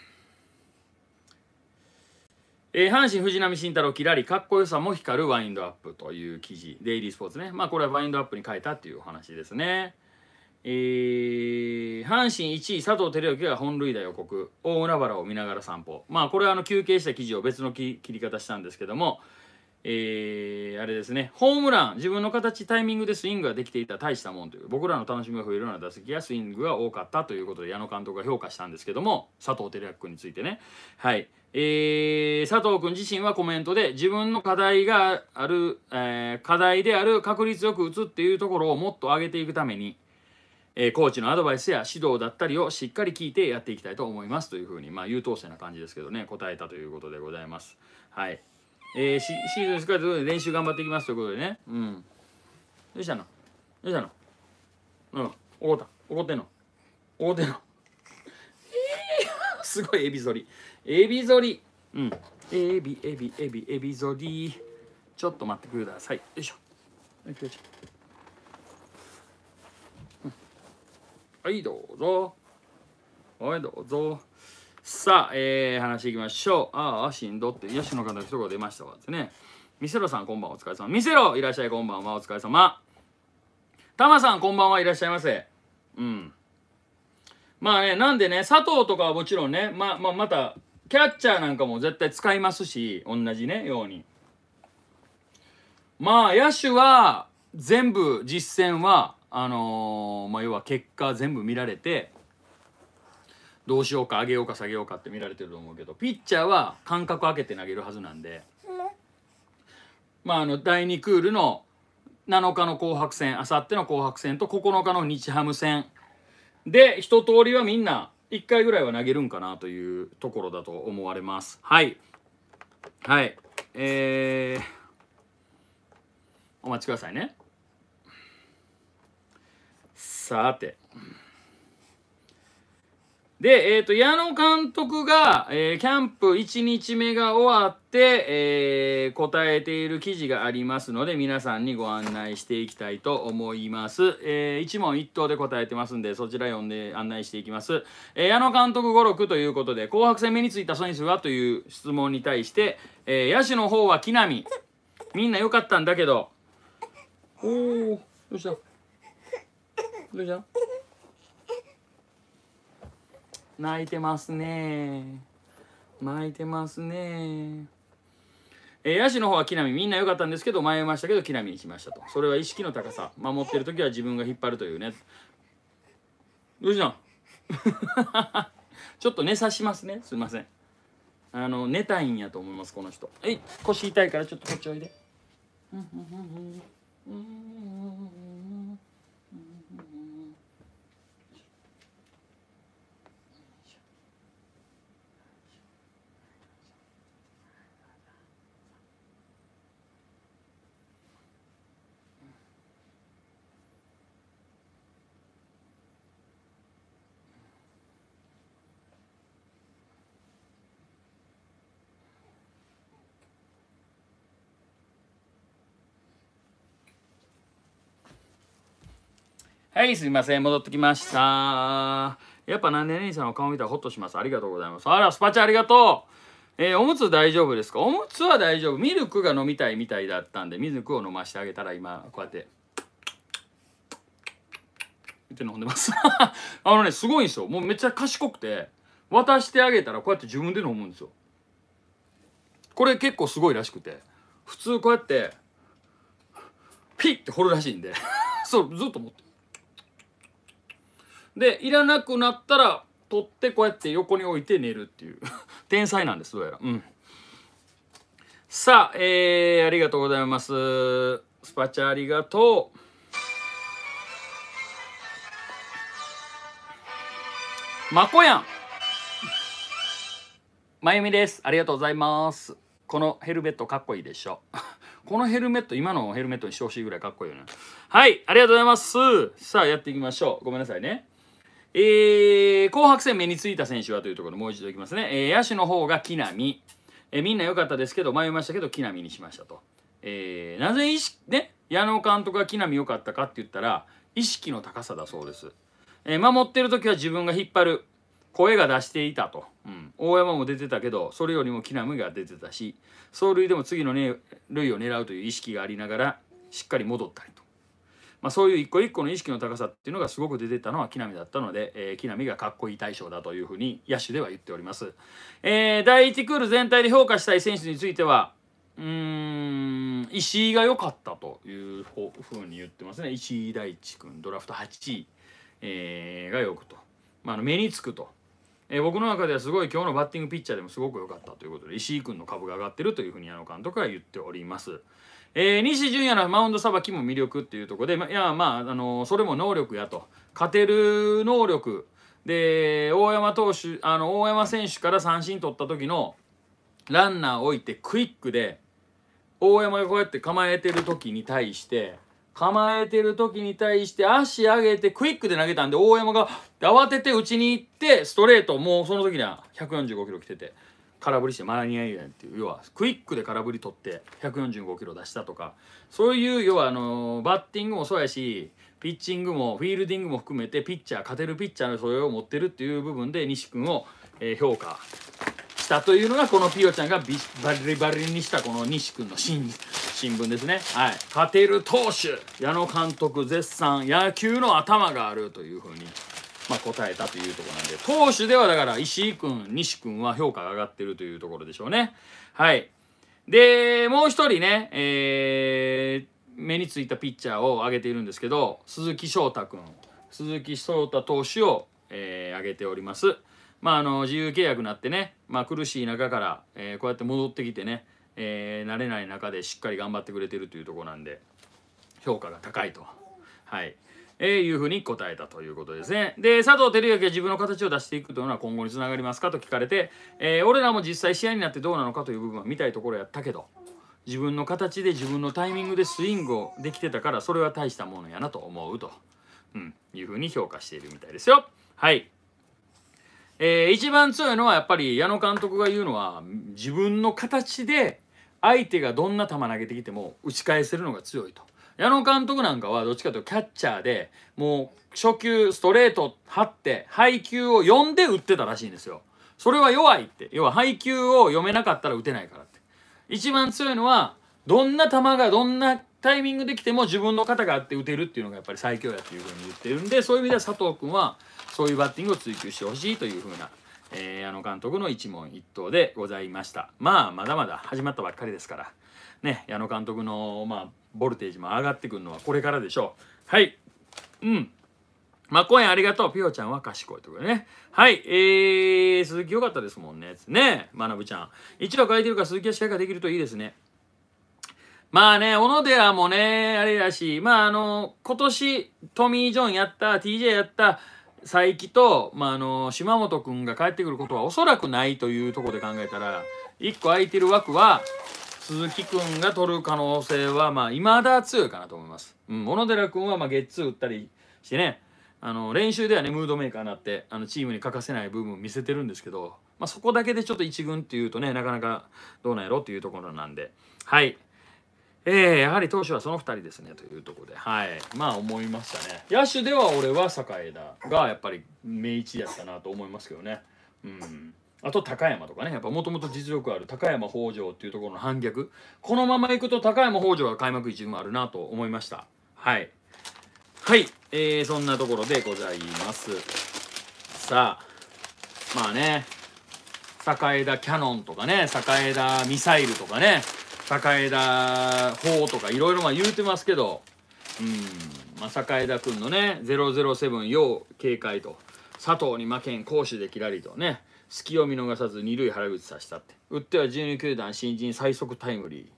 えー、阪神藤浪晋太郎きらりかっこよさも光るワインドアップという記事デイリースポーツねまあこれはワインドアップに書いたっていうお話ですねえー、阪神1位佐藤輝之が本塁打予告大海原を見ながら散歩まあこれはあの休憩した記事を別の切り方したんですけどもえー、あれですね、ホームラン、自分の形、タイミングでスイングができていた大したもんという、僕らの楽しみが増えるような打席やスイングが多かったということで、矢野監督が評価したんですけども、佐藤輝明君についてね。はい。えー、佐藤君自身はコメントで、自分の課題がある、えー、課題である確率よく打つっていうところをもっと上げていくために、えー、コーチのアドバイスや指導だったりをしっかり聞いてやっていきたいと思いますというふうに、まあ、優等生な感じですけどね、答えたということでございます。はい。えー、シシーズンということ練習頑張っていきますということでね。うん。どうしたのどうしたのうん。怒った。怒ってんの怒ってんのすごいエビ反り。エビ反り。うん。エビ、エビ、エビ、エビ反り。ちょっと待ってください。よいしょ。よいしょ。うん、はい、どうぞ。はい、どうぞ。さあ、えー、話いきましょう。ああ、しんどって、野手の方、一言出ましたわですね。見せろさん、こんばんは、お疲れ様。見せろ、いらっしゃい、こんばんは、お疲れ様。たまさん、こんばんは、いらっしゃいませ。うん。まあね、なんでね、佐藤とかはもちろんね、まあ、ままた、キャッチャーなんかも絶対使いますし、同じね、ように。まあ、野手は、全部、実戦は、あのー、まあ、要は結果全部見られて、どうしようか上げようか下げようかって見られてると思うけどピッチャーは間隔空けて投げるはずなんで、まあ、あの第2クールの7日の紅白戦あさっての紅白戦と9日の日ハム戦で一通りはみんな1回ぐらいは投げるんかなというところだと思われます。はいはいえー、お待ちくださいね。さて。で、えっ、ー、と、矢野監督が、えー、キャンプ1日目が終わって、えー、答えている記事がありますので、皆さんにご案内していきたいと思います。えー、一問一答で答えてますんで、そちら読んで案内していきます。え矢野監督語録ということで、紅白戦目についたソニスはという質問に対して、え野手の方は木浪。みんな良かったんだけど。おお、どうしたどうした泣いてますね泣いてますねえー、ヤシの方は木並みんな良かったんですけど迷いましたけど木並みに来ましたとそれは意識の高さ守ってる時は自分が引っ張るというねどうした ちょっと寝さしますねすいませんあの寝たいんやと思いますこの人えい腰痛いからちょっとこっちおいでうんうんうんうんうんはいすいません戻ってきましたやっぱ何で姉さんの顔見たらホッとしますありがとうございますあらスパチャありがとうえー、おむつ大丈夫ですかおむつは大丈夫ミルクが飲みたいみたいだったんでミルクを飲ましてあげたら今こうやってって飲んでます あのねすごいんですよもうめっちゃ賢くて渡してあげたらこうやって自分で飲むんですよこれ結構すごいらしくて普通こうやってピッて掘るらしいんで そうずっと持ってでいらなくなったら取ってこうやって横に置いて寝るっていう 天才なんですどうやらうんさあえー、ありがとうございますスパチャありがとうまこやんまゆみですありがとうございますこのヘルメットかっこいいでしょ このヘルメット今のヘルメットにしてほしいぐらいかっこいいよねはいありがとうございますさあやっていきましょうごめんなさいねえー、紅白戦目についた選手はというところもう一度いきますね、えー、野手の方が木浪、えー、みんな良かったですけど迷いましたけど木浪にしましたと、えー、なぜ意識、ね、矢野監督が木浪良かったかって言ったら意識の高さだそうです、えー、守ってる時は自分が引っ張る声が出していたと、うん、大山も出てたけどそれよりも木浪が出てたし走塁でも次の、ね、塁を狙うという意識がありながらしっかり戻ったりまあ、そういう一個一個の意識の高さっていうのがすごく出てたのは木浪だったので、えー、木浪がかっこいい大将だというふうに野手では言っております、えー、第1クール全体で評価したい選手についてはうん石井が良かったというふうに言ってますね石井大地君ドラフト8位、えー、がよくと、まあ、あの目につくとえー、僕の中ではすごい今日のバッティングピッチャーでもすごく良かったということで石井君の株が上がってるというふうに矢野監督は言っております。えー、西純也のマウンドさばきも魅力っていうところで、ま、いやまあ、あのそれも能力やと勝てる能力で大山投手あの大山選手から三振取った時のランナー置いてクイックで大山がこうやって構えてる時に対して構えてる時に対して足上げてクイックで投げたんで大山が慌てて打ちに行ってストレートもうその時には145キロ来てて空振りしてマラニアイエンっていう要はクイックで空振り取って145キロ出したとかそういう要はあのバッティングもそうやしピッチングもフィールディングも含めてピッチャー勝てるピッチャーの素養を持ってるっていう部分で西君を評価したというのがこのピオちゃんがビバリバリにしたこの西君の新新聞ですね。はい、勝てる投手矢野監督絶賛野球の頭があるというふうに。まあ、答えたというとこなんで、投手ではだから石井君、西君は評価が上がってるというところでしょうね。はい。で、もう一人ね、えー、目についたピッチャーを挙げているんですけど、鈴木翔太君、鈴木翔太投手を、えー、挙げております。まあ、あの、自由契約になってね、まあ、苦しい中から、えー、こうやって戻ってきてね、えー、慣れない中でしっかり頑張ってくれてるというとこなんで、評価が高いと。はい。えー、いうふうに答えたということですね。で、佐藤輝明が自分の形を出していくというのは今後につながりますかと聞かれて、えー、俺らも実際試合になってどうなのかという部分は見たいところやったけど、自分の形で自分のタイミングでスイングをできてたから、それは大したものやなと思うと、うん、いうふうに評価しているみたいですよ。はい。えー、一番強いのはやっぱり矢野監督が言うのは、自分の形で相手がどんな球投げてきても打ち返せるのが強いと。矢野監督なんかはどっちかというとキャッチャーでもう初球ストレート張って配球を読んで打ってたらしいんですよ。それは弱いって要は配球を読めなかったら打てないからって一番強いのはどんな球がどんなタイミングできても自分の肩があって打てるっていうのがやっぱり最強やっていうふうに言ってるんでそういう意味では佐藤君はそういうバッティングを追求してほしいというふうな、えー、あ監督の一問一答でございましたまあまだまだ始まったばっかりですからね矢野監督のまあボルテージも上がってくるのはこれからでしょう。はい。うん。まあ、公演ありがとう。ピオちゃんは賢いといことね。はい。えー、鈴木よかったですもんね。ね。まなぶちゃん。一度書いてるか鈴木は司会ができるといいですね。まあね、小野寺もね、あれだし、まああの、今年、トミー・ジョンやった、TJ やった、佐伯と、まあ、あの島本君が帰ってくることはおそらくないというところで考えたら一個空いてる枠は鈴木君が取る可能性は、まあ、未だ強いかなと思います。うん、小野寺君は、まあ、ゲッツー打ったりしてね、あの、練習ではね、ムードメーカーになって、あの、チームに欠かせない部分を見せてるんですけど、まあ、そこだけでちょっと1軍っていうとね、なかなかどうなんやろっていうところなんで、はい。えー、やはり投手はその2人ですねというところで、はい、まあ思いましたね。野手では俺は坂枝がやっぱり明治やったなと思いますけどね。うんあと高山とかねやっぱもともと実力ある高山北条っていうところの反逆このままいくと高山北条が開幕一軍あるなと思いましたはいはい、えー、そんなところでございますさあまあね栄田キャノンとかね栄田ミサイルとかね栄田砲とかいろいろまあ言うてますけどうん、まあ、栄田君のね007要警戒と佐藤に負けん攻守できらりとね隙を見逃さず二塁原口させたって打っては12球団新人最速タイムリ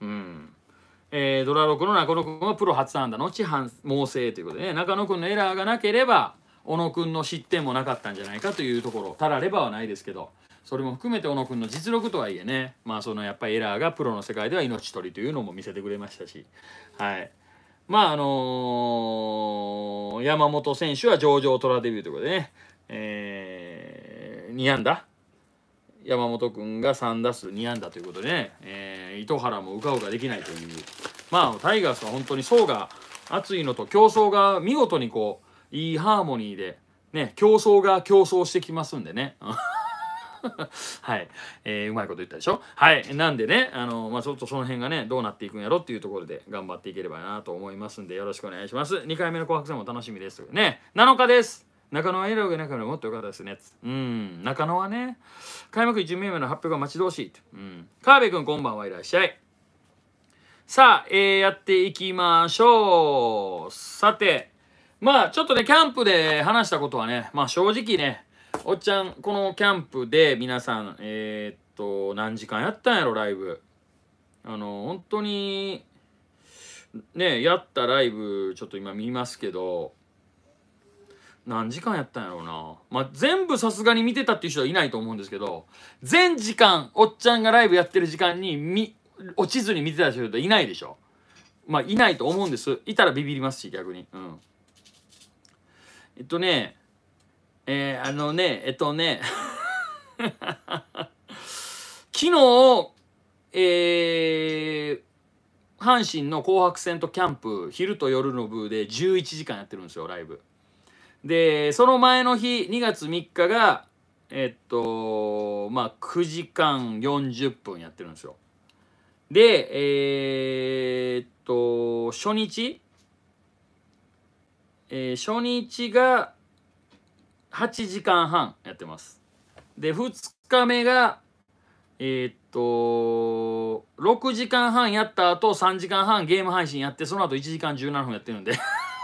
ーうんえー、ドラ6の中野君はプロ初安打後反猛省ということで、ね、中野君のエラーがなければ小野君の失点もなかったんじゃないかというところたらればはないですけどそれも含めて小野君の実力とはいえねまあそのやっぱりエラーがプロの世界では命取りというのも見せてくれましたしはいまああのー、山本選手は上場虎デビューということでね、えー2安打山本君が3打数2安打ということでね、えー、糸原もうかうかできないというまあタイガースは本当に層が厚いのと競争が見事にこういいハーモニーで、ね、競争が競争してきますんでね。はい、えー、うまいこと言ったでしょはいなんでねあの、まあ、ちょっとその辺がねどうなっていくんやろっていうところで頑張っていければなと思いますんでよろしくお願いします2回目の紅白戦も楽しみですね7日です中野はエロがなくもっとよかったですね。うん、中野はね、開幕1名目の発表が待ち遠しい。うん。川辺君、こんばんはいらっしゃい。さあ、えー、やっていきましょう。さて、まあちょっとね、キャンプで話したことはね、まあ正直ね、おっちゃん、このキャンプで皆さん、えー、っと、何時間やったんやろ、ライブ。あの、本当に、ね、やったライブ、ちょっと今見ますけど、何時間やったんやろうな。まあ、全部さすがに見てたっていう人はいないと思うんですけど、全時間、おっちゃんがライブやってる時間に、み、落ちずに見てた人はいないでしょ。まあ、いないと思うんです。いたらビビりますし、逆に。うん。えっとね、えー、あのね、えっとね、昨日、えー、阪神の紅白戦とキャンプ、昼と夜の部で11時間やってるんですよ、ライブ。でその前の日2月3日がえっとまあ9時間40分やってるんですよでえー、っと初日えー、初日が8時間半やってますで2日目がえー、っと6時間半やった後3時間半ゲーム配信やってその後1時間17分やってるんで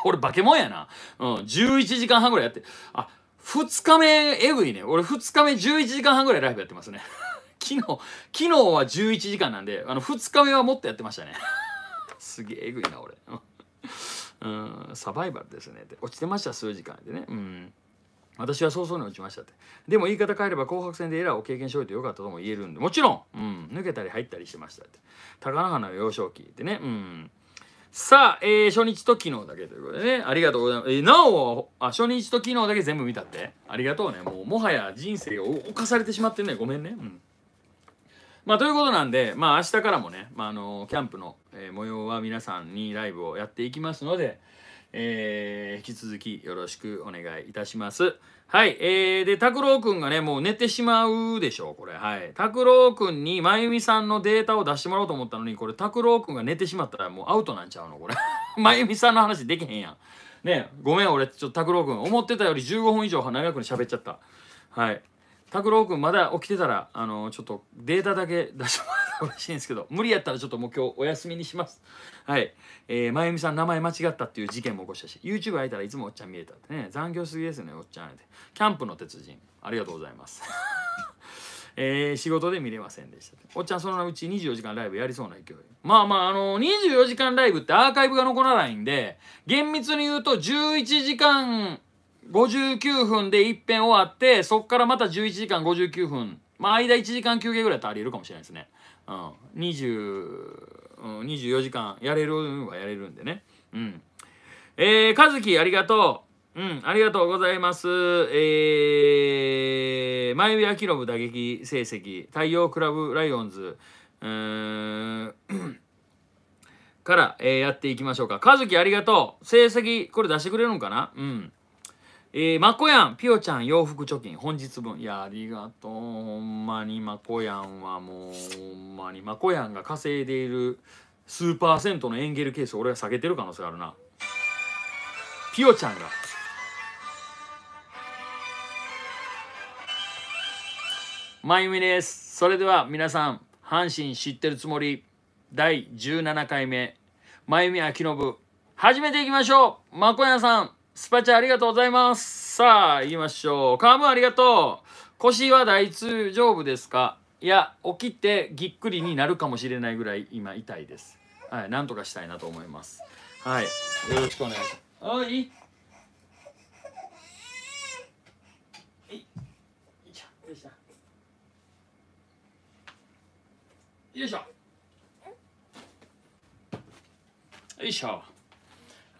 俺化けンやな。うん、11時間半ぐらいやって。あ、2日目えぐいね。俺2日目11時間半ぐらいライブやってますね。昨日、昨日は11時間なんで、あの、2日目はもっとやってましたね。すげええぐいな、俺。うん、サバイバルですね。落ちてました、数時間でね。うん。私は早々に落ちましたって。でも言い方変えれば紅白戦でエラーを経験しよういてよかったとも言えるんで、もちろん、うん、抜けたり入ったりしてましたって。高野花の幼少期ってね、うん。さあ、えー、初日と昨日だけということでね、ありがとうございます。えー、なおあ、初日と昨日だけ全部見たって。ありがとうね。もう、もはや人生を犯されてしまってね。ごめんね。うん。まあ、ということなんで、まあ、明日からもね、まあ、あのー、キャンプの、えー、模様は皆さんにライブをやっていきますので、えー、引き続きよろしくお願いいたします。はい。えー、で、拓郎くんがね、もう寝てしまうでしょう、これ。はい。拓郎くんに、まゆみさんのデータを出してもらおうと思ったのに、これ、拓郎くんが寝てしまったらもうアウトなんちゃうの、これ。まゆみさんの話できへんやん。ねごめん、俺、ちょっと拓郎くん、思ってたより15分以上長く喋っちゃった。はい。拓郎君まだ起きてたらあのちょっとデータだけ出してもらったらしいんですけど 無理やったらちょっともう今日お休みにします はいえー、まゆみさん名前間違ったっていう事件も起こしたし YouTube 開いたらいつもおっちゃん見えたってね残業すぎですよねおっちゃんってキャンプの鉄人ありがとうございます えー、仕事で見れませんでしたおっちゃんそのうち24時間ライブやりそうな勢いまあまああのー、24時間ライブってアーカイブが残らないんで厳密に言うと11時間59分で一遍終わってそこからまた11時間59分まあ間1時間休憩ぐらいだありえるかもしれないですね、うん、20 24時間やれるはやれるんでねうんえー、かずきありがとううんありがとうございますえー、真キロブ打撃成績太陽クラブライオンズうーん から、えー、やっていきましょうか。かずきありがとう。成績、これ出してくれるんかなうん。えー、まこやん、ぴよちゃん洋服貯金、本日分。いや、ありがとう。ほんまに、まこやんはもう、ほんまに、まこやんが稼いでいる数パーセントのエンゲルケース、俺は下げてる可能性あるな。ぴよちゃんが。まゆみです。それでは皆さん、阪神知ってるつもり、第17回目、まゆみあきのぶ、始めていきましょうまこやんさんスパチャありがとうございます。さあ、行きましょう。カームありがとう。腰は大丈夫ですかいや、起きてぎっくりになるかもしれないぐらい今痛いです。はい、なんとかしたいなと思います。はい、よろしくお願いします。あ、いい。よいしょよいしょ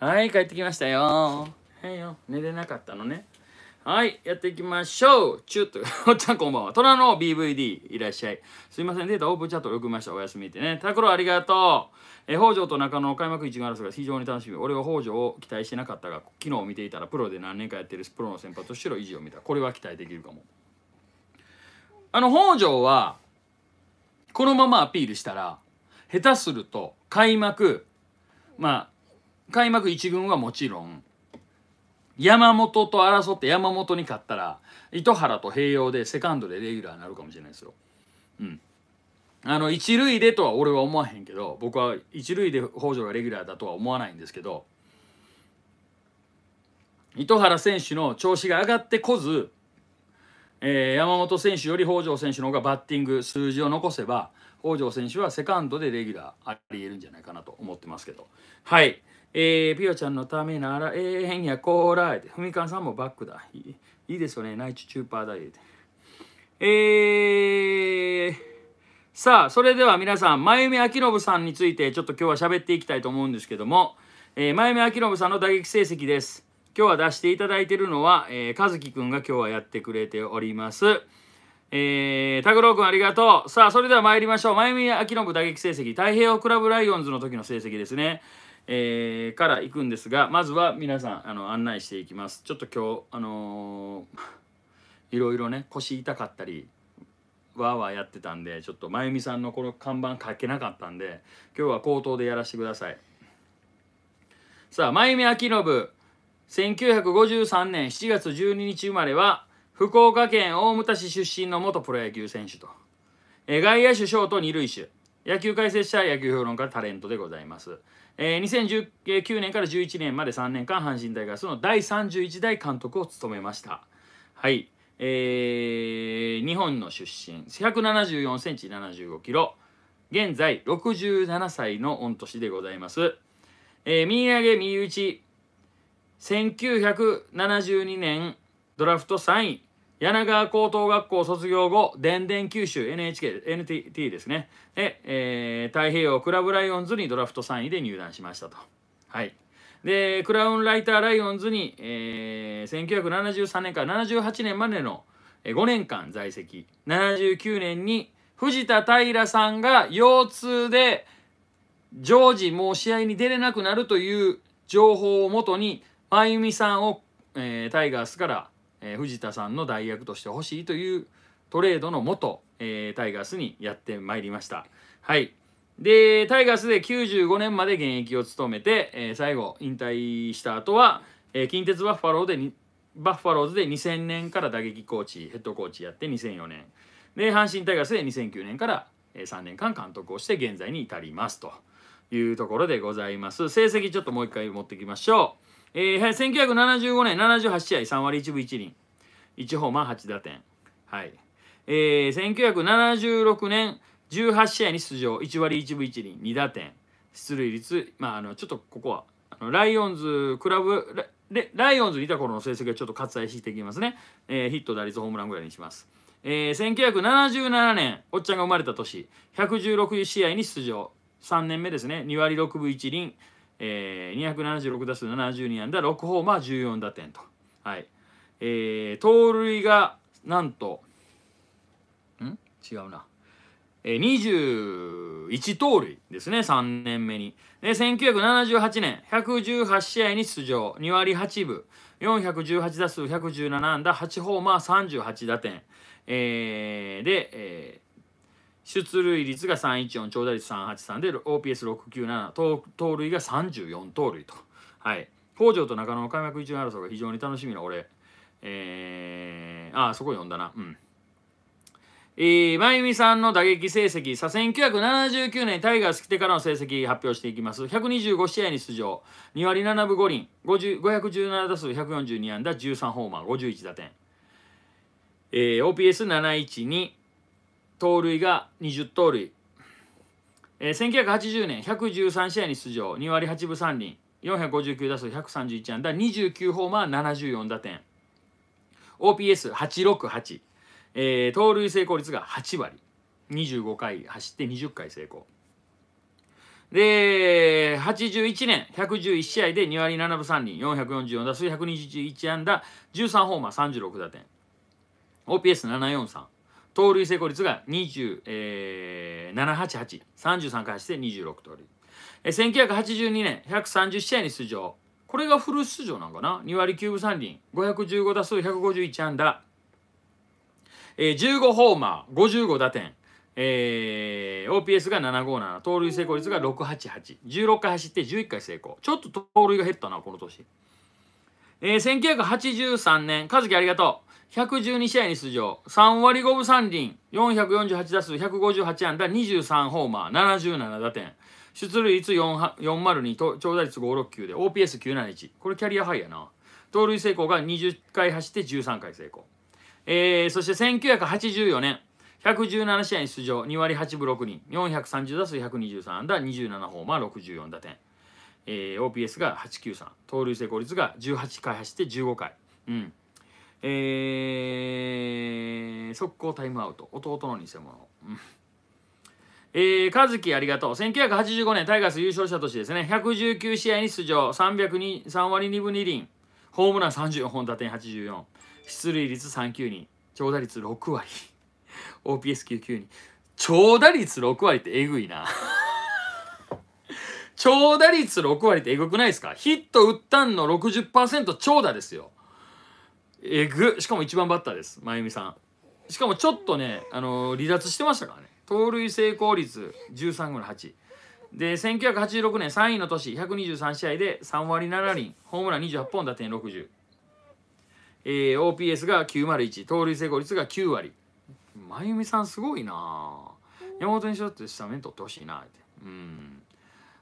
はい帰ってきましたよへんよ寝れなかったのねはいやっていきましょうチュッとおっちゃんこんばんは虎の BVD いらっしゃいすいませんデータオープンチャットよく見ましたおやすみってねタクロありがとうえ北条と中野開幕1軍争いが非常に楽しみ俺は北条を期待してなかったが昨日見ていたらプロで何年かやってるプロの先発としての意地を見たこれは期待できるかもあの北条はこのままアピールしたら下手すると開幕まあ開幕1軍はもちろん山本と争って山本に勝ったら糸原と併用でセカンドでレギュラーになるかもしれないですよ。うん、あの一塁でとは俺は思わへんけど僕は一塁で北条がレギュラーだとは思わないんですけど糸原選手の調子が上がってこず、えー、山本選手より北条選手の方がバッティング数字を残せば北条選手はセカンドでレギュラーありえるんじゃないかなと思ってますけどはい。えー、ピオちゃんのためならえへんやこーらえて、ふみかんさんもバックだ。いいいいですよね、ナイチチューパーだいえー、さあ、それでは皆さん、まゆみあきのぶさんについてちょっと今日は喋っていきたいと思うんですけども、えー、まゆみあきのぶさんの打撃成績です。今日は出していただいているのは、えー、かずきくんが今日はやってくれております。えー、拓郎ロー君ありがとう。さあ、それでは参りましょう。まゆみあきのぶ打撃成績、太平洋クラブライオンズの時の成績ですね。えー、から行くんですがまずは皆さんあの案内していきますちょっと今日あのー、いろいろね腰痛かったりわーわーやってたんでちょっと真由美さんのこの看板書けなかったんで今日は口頭でやらせてくださいさあ真由美明信1953年7月12日生まれは福岡県大牟田市出身の元プロ野球選手と外野手ショート二塁手野球解説者野球評論家タレントでございますえー、2019年から11年まで3年間阪神タイガースの第31代監督を務めましたはいえー、日本の出身1 7 4センチ7 5キロ現在67歳の御年でございます、えー、右上げ右打ち1972年ドラフト3位柳川高等学校卒業後、電電九州 NHK、NTT ですね。で、えー、太平洋クラブライオンズにドラフト3位で入団しましたと。はい。で、クラウンライターライオンズに、えー、1973年から78年までの5年間在籍。79年に藤田平さんが腰痛で常時もう試合に出れなくなるという情報をもとに、真由美さんを、えー、タイガースからえ藤田さんの代役としてほしいというトレードの元、えタイガースにやってまいりました。はい。で、タイガースで95年まで現役を務めて、え最後、引退した後は、え近鉄バッファローでに、バッファローズで2000年から打撃コーチ、ヘッドコーチやって2004年。で、阪神タイガースで2009年から3年間監督をして現在に至りますというところでございます。成績ちょっともう一回持ってきましょう。えー、はい、1975年78試合3割1分1厘1ホーマー8打点はい、えー、1976年18試合に出場1割1分1厘2打点出塁率、まあ、あのちょっとここはあのライオンズクラブライオンズにいた頃の成績がちょっと割愛してきますね、えー、ヒット打率ホームランぐらいにします、えー、1977年おっちゃんが生まれた年116試合に出場3年目ですね2割6分1厘えー、276打数72安打6ホーマー14打点と、はいえー、盗塁がなんとん違うな、えー、21盗塁ですね3年目にで1978年118試合に出場2割8分418打数117安打8ホーマー38打点、えー、で、えー出塁率が314、長打率383で OPS697、盗塁が34盗塁と。はい。北条と中野の開幕一の争いが非常に楽しみな俺。えー、あ、そこ読んだな。うん。えー、由美さんの打撃成績、さ1979年タイガース来てからの成績発表していきます。125試合に出場、2割7分5厘、517打数142安打、13ホーマー、51打点。えー、OPS712、盗塁が20盗塁、えー、1980年113試合に出場2割8分3厘459打数131安打29ホーマー74打点 OPS868、えー、盗塁成功率が8割25回走って20回成功で81年111試合で2割7分3厘444打数121安打13ホーマー36打点 OPS743 盗塁成功率が2 788、33回走って26盗塁。1982年、130試合に出場。これがフル出場なんかな ?2 割9分3厘、515打数151安打、えー、15ホーマー、55打点、えー、OPS が757、盗塁成功率が688、16回走って11回成功。ちょっと盗塁が減ったな、この年。えー、1983年、和樹ありがとう。112試合に出場3割5分3厘448打数158安打23ホーマー77打点出塁率402と長打率569で OPS971 これキャリアハイやな盗塁成功が20回走って13回成功、えー、そして1984年117試合に出場2割8分6厘430打数123安打27ホーマー64打点、えー、OPS が893盗塁成功率が18回走って15回うんえー、速攻タイムアウト。弟の偽物。えー、和樹ありがとう。1985年、タイガース優勝した年ですね。119試合に出場、3 3割2分2厘。ホームラン34本、打点84。出塁率39人。長打率6割。OPS99 人。長打率6割ってえぐいな。長打率6割ってえぐくないですかヒット打ったんの60%長打ですよ。えぐしかも1番バッターです真由美さんしかもちょっとね、あのー、離脱してましたからね盗塁成功率13分の8で1986年3位の年123試合で3割7厘ホームラン28本打点60えー、OPS が901盗塁成功率が9割真由美さんすごいな山本にしろってスタメン取ってほしいなってうん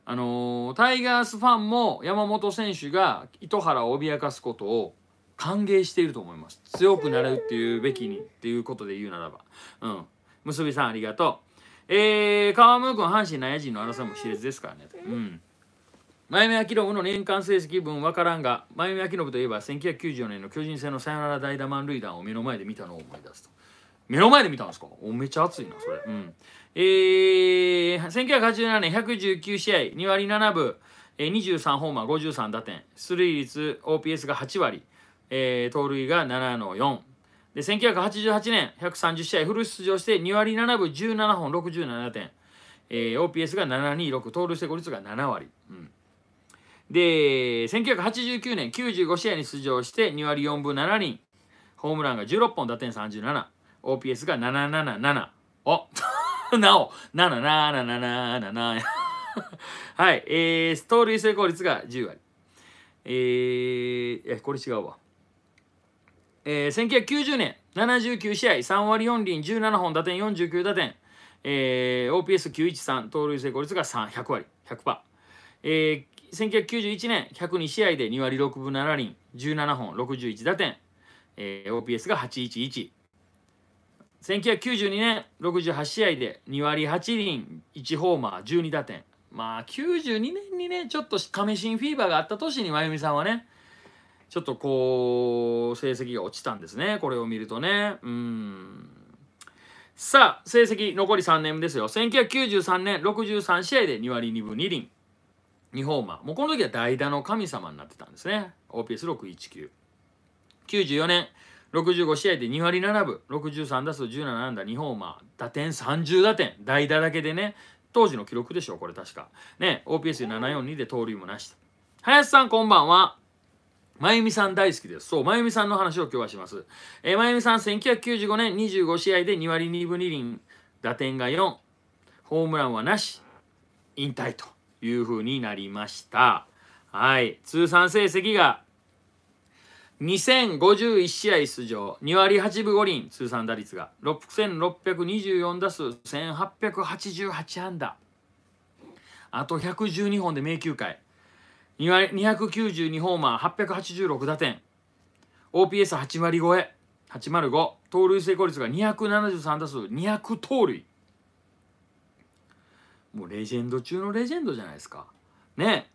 あのー、タイガースファンも山本選手が糸原を脅かすことを歓迎していると思います強くなれるっていうべきにっていうことで言うならばうん結びさんありがとうえー、川村君阪神内野陣の争いも熾烈ですからねうん前宮明信の年間成績分分からんが前宮明信といえば1994年の巨人戦のサヨナラ代打満塁弾を目の前で見たのを思い出すと目の前で見たんですかおめっちゃ熱いなそれうんえー、1987年119試合2割7分、えー、23ホーマー53打点出塁率 OPS が8割えー、盗塁が7の4。で、1988年、130試合フル出場して2割7分17本67点。えー、OPS が726、盗塁成功率が7割。うん、で、1989年、95試合に出場して2割4分7人ホームランが16本、打点37。OPS が777。お なお、77777。はい、えー、盗塁成功率が10割。えー、え、これ違うわ。えー、1990年79試合3割4厘17本打点49打点、えー、OPS913 盗塁成功率が3100割100%、えー、1991年102試合で2割6分7厘17本61打点、えー、OPS が811 1992年68試合で2割8厘1ホーマー12打点まあ92年にねちょっと亀新フィーバーがあった年に真由美さんはねちょっとこう、成績が落ちたんですね。これを見るとね。うん。さあ、成績残り3年ですよ。1993年63試合で2割2分2厘。2ホーマー。もうこの時は代打の神様になってたんですね。OPS619。94年65試合で2割7分63打数17安打2ホーマー打点30打点代打だけでね当時の記録でしょこれ確かね OPS742 で盗塁もなし林さんこんばんは真由美さん大好きです。そう、真由美さんの話を今日はします。えー、まゆみさん、1995年25試合で2割2分2厘、打点が4、ホームランはなし、引退というふうになりました。はい、通算成績が2051試合出場、2割8分5厘、通算打率が6624打数、1888安打。あと112本で名球会。292ホーマー886打点 OPS8 割超え805盗塁成功率が273打数200盗塁もうレジェンド中のレジェンドじゃないですかね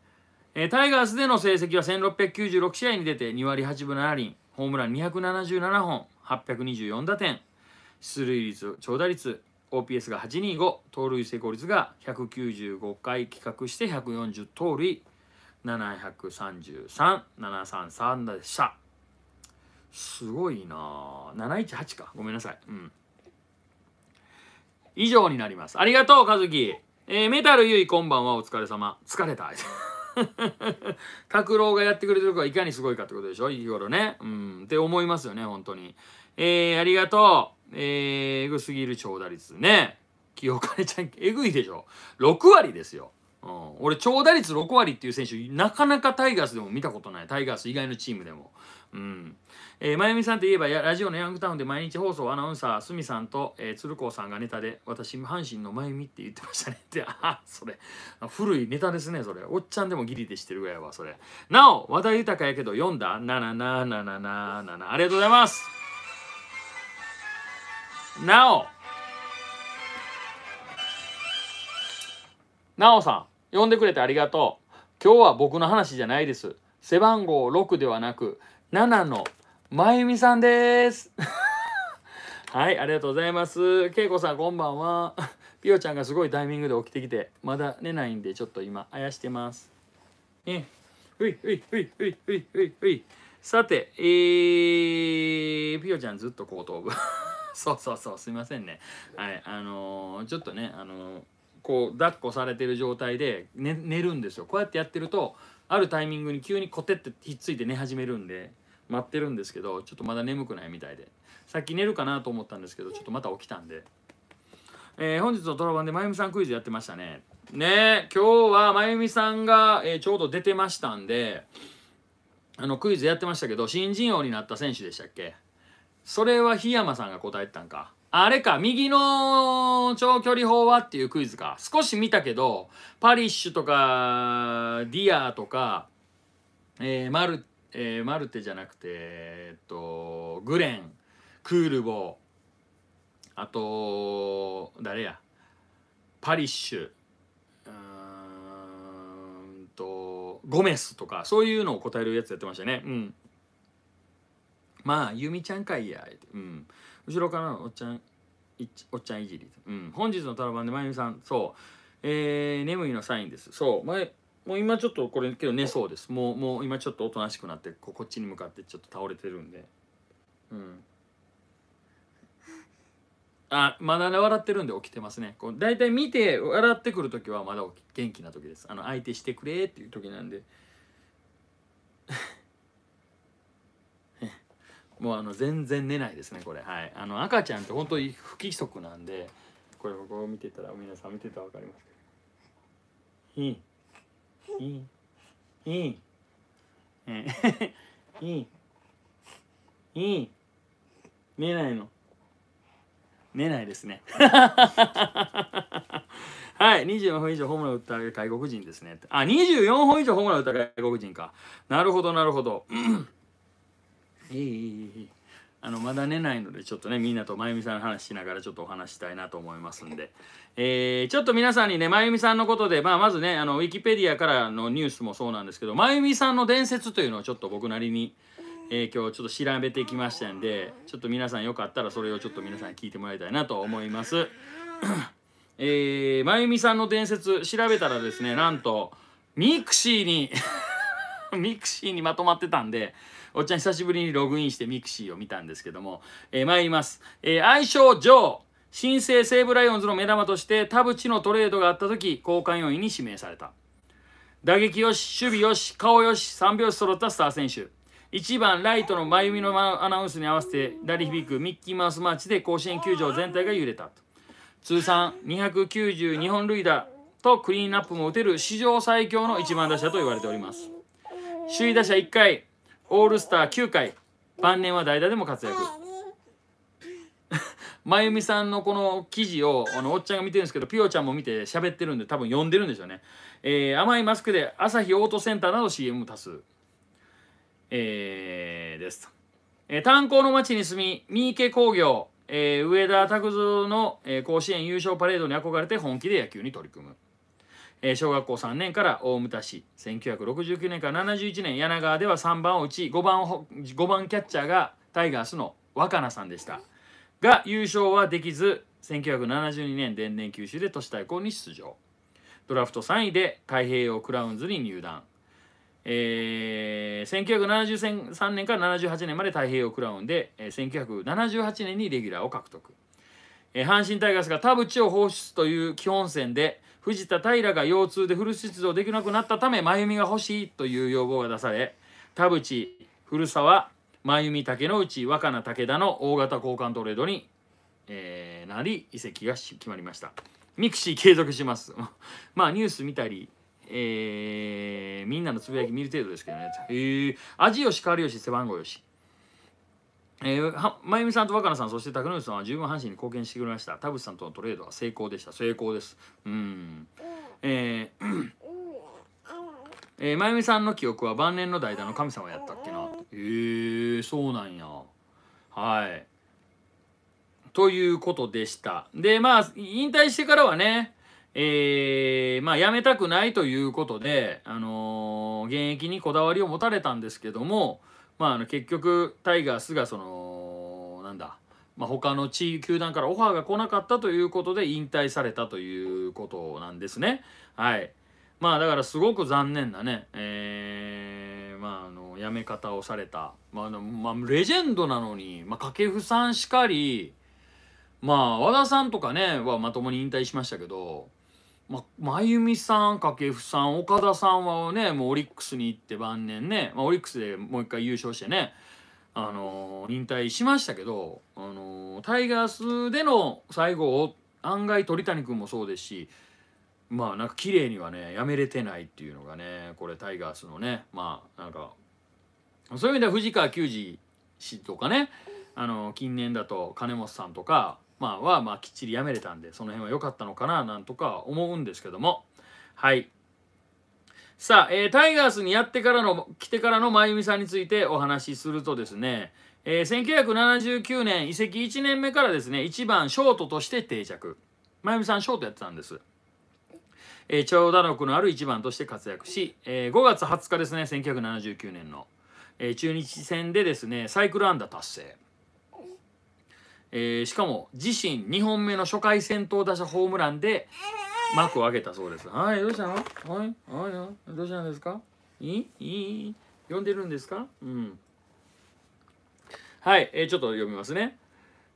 えー、タイガースでの成績は1696試合に出て2割8分7厘ホームラン277本824打点出塁率長打率 OPS が825盗塁成功率が195回企画して140盗塁733733でしたすごいな718かごめんなさいうん以上になりますありがとう和樹えー、メタルゆいこんばんはお疲れ様疲れた 拓郎がやってくれてるからいかにすごいかってことでしょ日頃ねうんって思いますよね本当にえー、ありがとうえー、えぐすぎる長打率ね清金ちゃんえぐいでしょ6割ですようん、俺長打率6割っていう選手なかなかタイガースでも見たことないタイガース以外のチームでも。うん。えー、まゆみさんといえばラジオのヤングタウンで毎日放送アナウンサーすみさんと、えー、鶴光さんがネタで「私阪神のまゆみ」って言ってましたねってあそれ古いネタですねそれおっちゃんでもギリでしてるぐらいはそれなお和田豊やけど読んだななななななななありがとうございますなおなおさん呼んでくれてありがとう。今日は僕の話じゃないです。背番号6ではなく、7のまゆみさんです。はい、ありがとうございます。けいこさん、こんばんは。ぴよちゃんがすごいタイミングで起きてきて、まだ寝ないんで、ちょっと今、あやしてます。え、ふいふいふいふいふいふい。さて、えー、ぴよちゃんずっと後頭部。そうそうそう、すいませんね。はい、あのー、ちょっとね、あのー、こう抱っこされてる状態で、寝るんですよこうやってやってるとあるタイミングに急にコテってひっついて寝始めるんで待ってるんですけどちょっとまだ眠くないみたいでさっき寝るかなと思ったんですけどちょっとまた起きたんで、えー、本日のドラバンでまゆみさんクイズやってましたねね今日はまゆみさんが、えー、ちょうど出てましたんであのクイズやってましたけど新人王になった選手でしたっけそれは檜山さんが答えてたんかあれか、右の長距離砲はっていうクイズか。少し見たけど、パリッシュとか、ディアとか、えー、マル、えー、マルテじゃなくて、えー、っと、グレン、クールボー、あと、誰や、パリッシュ、うんと、ゴメスとか、そういうのを答えるやつやってましたね。うん。まあ、ゆみちゃんかいや、うん。後ろからのおっちゃん、おっちゃんいじり。うん。本日のタラバンで、まゆみさん、そう。えー、眠いのサインです。そう。前、もう今ちょっとこれ、けど寝そうです。もう、もう今ちょっとおとなしくなって、ここっちに向かってちょっと倒れてるんで。うん。あ、まだね笑ってるんで起きてますね。こう大体見て、笑ってくる時はまだ元気な時です。あの、相手してくれっていう時なんで。もうあの全然寝ないですねこれはいあの赤ちゃんって本当に不規則なんでこれこを見てたら皆さん見てたら分かりますけどいいいいいいいいいい寝ないの寝ないですね はい24本以上ホームラン打った外国人ですねあ24本以上ホームラン打った外国人かなるほどなるほどえあのまだ寝ないのでちょっとねみんなとまゆみさんの話しながらちょっとお話したいなと思いますんで、えー、ちょっと皆さんにねまゆみさんのことで、まあ、まずねあのウィキペディアからのニュースもそうなんですけどまゆみさんの伝説というのをちょっと僕なりに、えー、今日ちょっと調べてきましたんでちょっと皆さんよかったらそれをちょっと皆さんに聞いてもらいたいなと思います。えまゆみさんの伝説調べたらですねなんとミクシーに ミクシーにまとまってたんでおっちゃん久しぶりにログインしてミクシーを見たんですけども、えー、参ります。えー、愛称ジョー。新生西武ライオンズの目玉として田淵のトレードがあった時交換要員に指名された打撃よし守備よし顔よし3拍子揃ったスター選手1番ライトの真弓のアナウンスに合わせて鳴り響くミッキーマウスマッチで甲子園球場全体が揺れた通算292本塁打とクリーンアップも打てる史上最強の1番打者と言われております首位打者1回オールスター9回晩年は代打でも活躍 まゆみさんのこの記事をあのおっちゃんが見てるんですけどピオちゃんも見て喋ってるんで多分読んでるんでしょうね、えー、甘いマスクで朝日オートセンターなど CM 多数、えー、ですと、えー、炭鉱の町に住み三池工業、えー、上田拓三の、えー、甲子園優勝パレードに憧れて本気で野球に取り組むえー、小学校3年から大牟田市1969年から71年柳川では3番を打ち5番を5番キャッチャーがタイガースの若菜さんでしたが優勝はできず1972年電電九州で都市対抗に出場ドラフト3位で太平洋クラウンズに入団えー、1973年から78年まで太平洋クラウンで、えー、1978年にレギュラーを獲得、えー、阪神タイガースが田淵を放出という基本戦で藤田平が腰痛でフル出場できなくなったため真由美が欲しいという要望が出され田淵古澤真由美竹之内若菜武田の大型交換トレードに、えー、なり移籍が決まりましたミクシー継続します まあニュース見たりえー、みんなのつぶやき見る程度ですけどね。えー、味よし、変わりよし、背番号よし。えー、まゆみさんと若菜さん、そして拓野さんは十分阪神に貢献してくれました。田渕さんとのトレードは成功でした。成功です。うん。えー、えー、まゆみさんの記憶は晩年の代打の神様やったっけな。へえー、そうなんや。はい。ということでした。で、まあ、引退してからはね、えー、まあ、辞めたくないということで、あのー、現役にこだわりを持たれたんですけども、まあ、あの結局タイガースがそのなんだ、まあ、他の地球団からオファーが来なかったということで引退されたということなんですね。はいまあだからすごく残念なね、えー、まああの、辞め方をされた。まあ、まあ、レジェンドなのに、まあ、掛布さんしかり、まあ、和田さんとかね、はまともに引退しましたけど、ま、真由美さん、掛布さん、岡田さんはね、もうオリックスに行って晩年ね、まあ、オリックスでもう一回優勝してね、あのー、引退しましたけど、あのー、タイガースでの最後を案外鳥谷君もそうですし、まあなんか綺麗にはね、やめれてないっていうのがね、これタイガースのね、まあなんか、そういう意味では藤川球児氏とかね、あのー、近年だと金本さんとか、まあ、は、まあ、きっちりやめれたんで、その辺は良かったのかな、なんとか思うんですけども。はい。さあ、えー、タイガースにやってからの、来てからの真由美さんについてお話しするとですね、えー、1979年移籍1年目からですね、1番ショートとして定着。真由美さんショートやってたんです。えー、長打力のある1番として活躍し、えー、5月20日ですね、1979年の、えー、中日戦でですね、サイクル安打達成。えー、しかも自身2本目の初回先頭打者ホームランで幕を上げたそうですはいどうしたのはいはいどうしたんですかいいいい呼んでるんですかうんはい、えー、ちょっと読みますね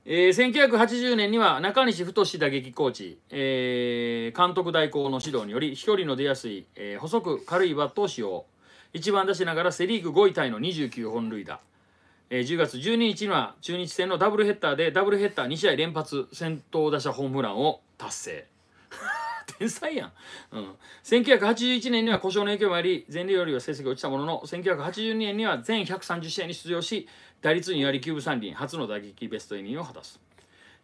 えー、1980年には中西太打撃コーチ、えー、監督代行の指導により飛距離の出やすい、えー、細く軽いバットを使用1番出しながらセ・リーグ5位タイの29本塁打えー、10月12日には中日戦のダブルヘッダーでダブルヘッダー2試合連発先頭打者ホームランを達成 天才やん、うん、1981年には故障の影響もあり前例よりは成績が落ちたものの1982年には全130試合に出場し打率2割9分3厘初の打撃ベストイを果たす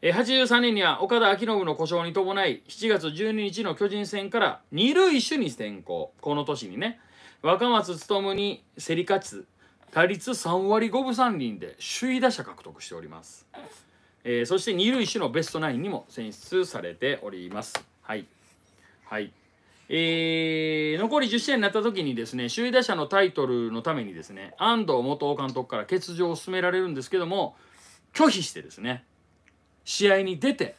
83年には岡田昭信の故障に伴い7月12日の巨人戦から二塁手に転向この年にね若松勉に競り勝つ打率3割5分3厘で首位打者獲得しております、えー、そして二塁手のベストナインにも選出されておりますはいはいえー、残り10試合になった時にですね首位打者のタイトルのためにですね安藤元監督から欠場を勧められるんですけども拒否してですね試合に出て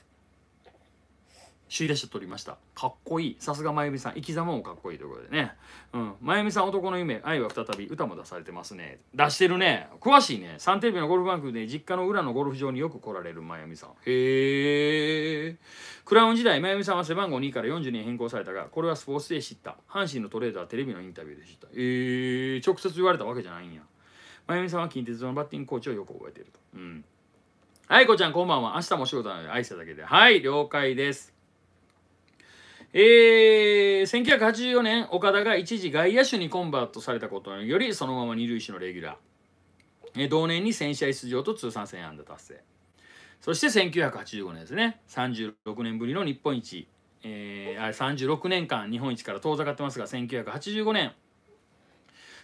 首位打者取りました。かっこいい。さすがまゆみさん。生き様もかっこいいということでね。うん。まゆみさん、男の夢、愛は再び、歌も出されてますね。出してるね。詳しいね。サンテレビのゴルフバンクで、実家の裏のゴルフ場によく来られるまゆみさん。へえ。クラウン時代、まゆみさんは背番号2から40に変更されたが、これはスポーツで知った。阪神のトレーダー、テレビのインタビューで知った。え直接言われたわけじゃないんや。まゆみさんは近鉄のバッティングコーチをよく覚えていると。うん。はい、こちゃん、こんばんは。明日も仕事なので、愛しただけで。はい、了解です。えー、1984年岡田が一時外野手にコンバートされたことによりそのまま二塁手のレギュラー、えー、同年に1000試合出場と通算1000安打達成そして1985年ですね36年ぶりの日本一、えー、あ36年間日本一から遠ざかってますが1985年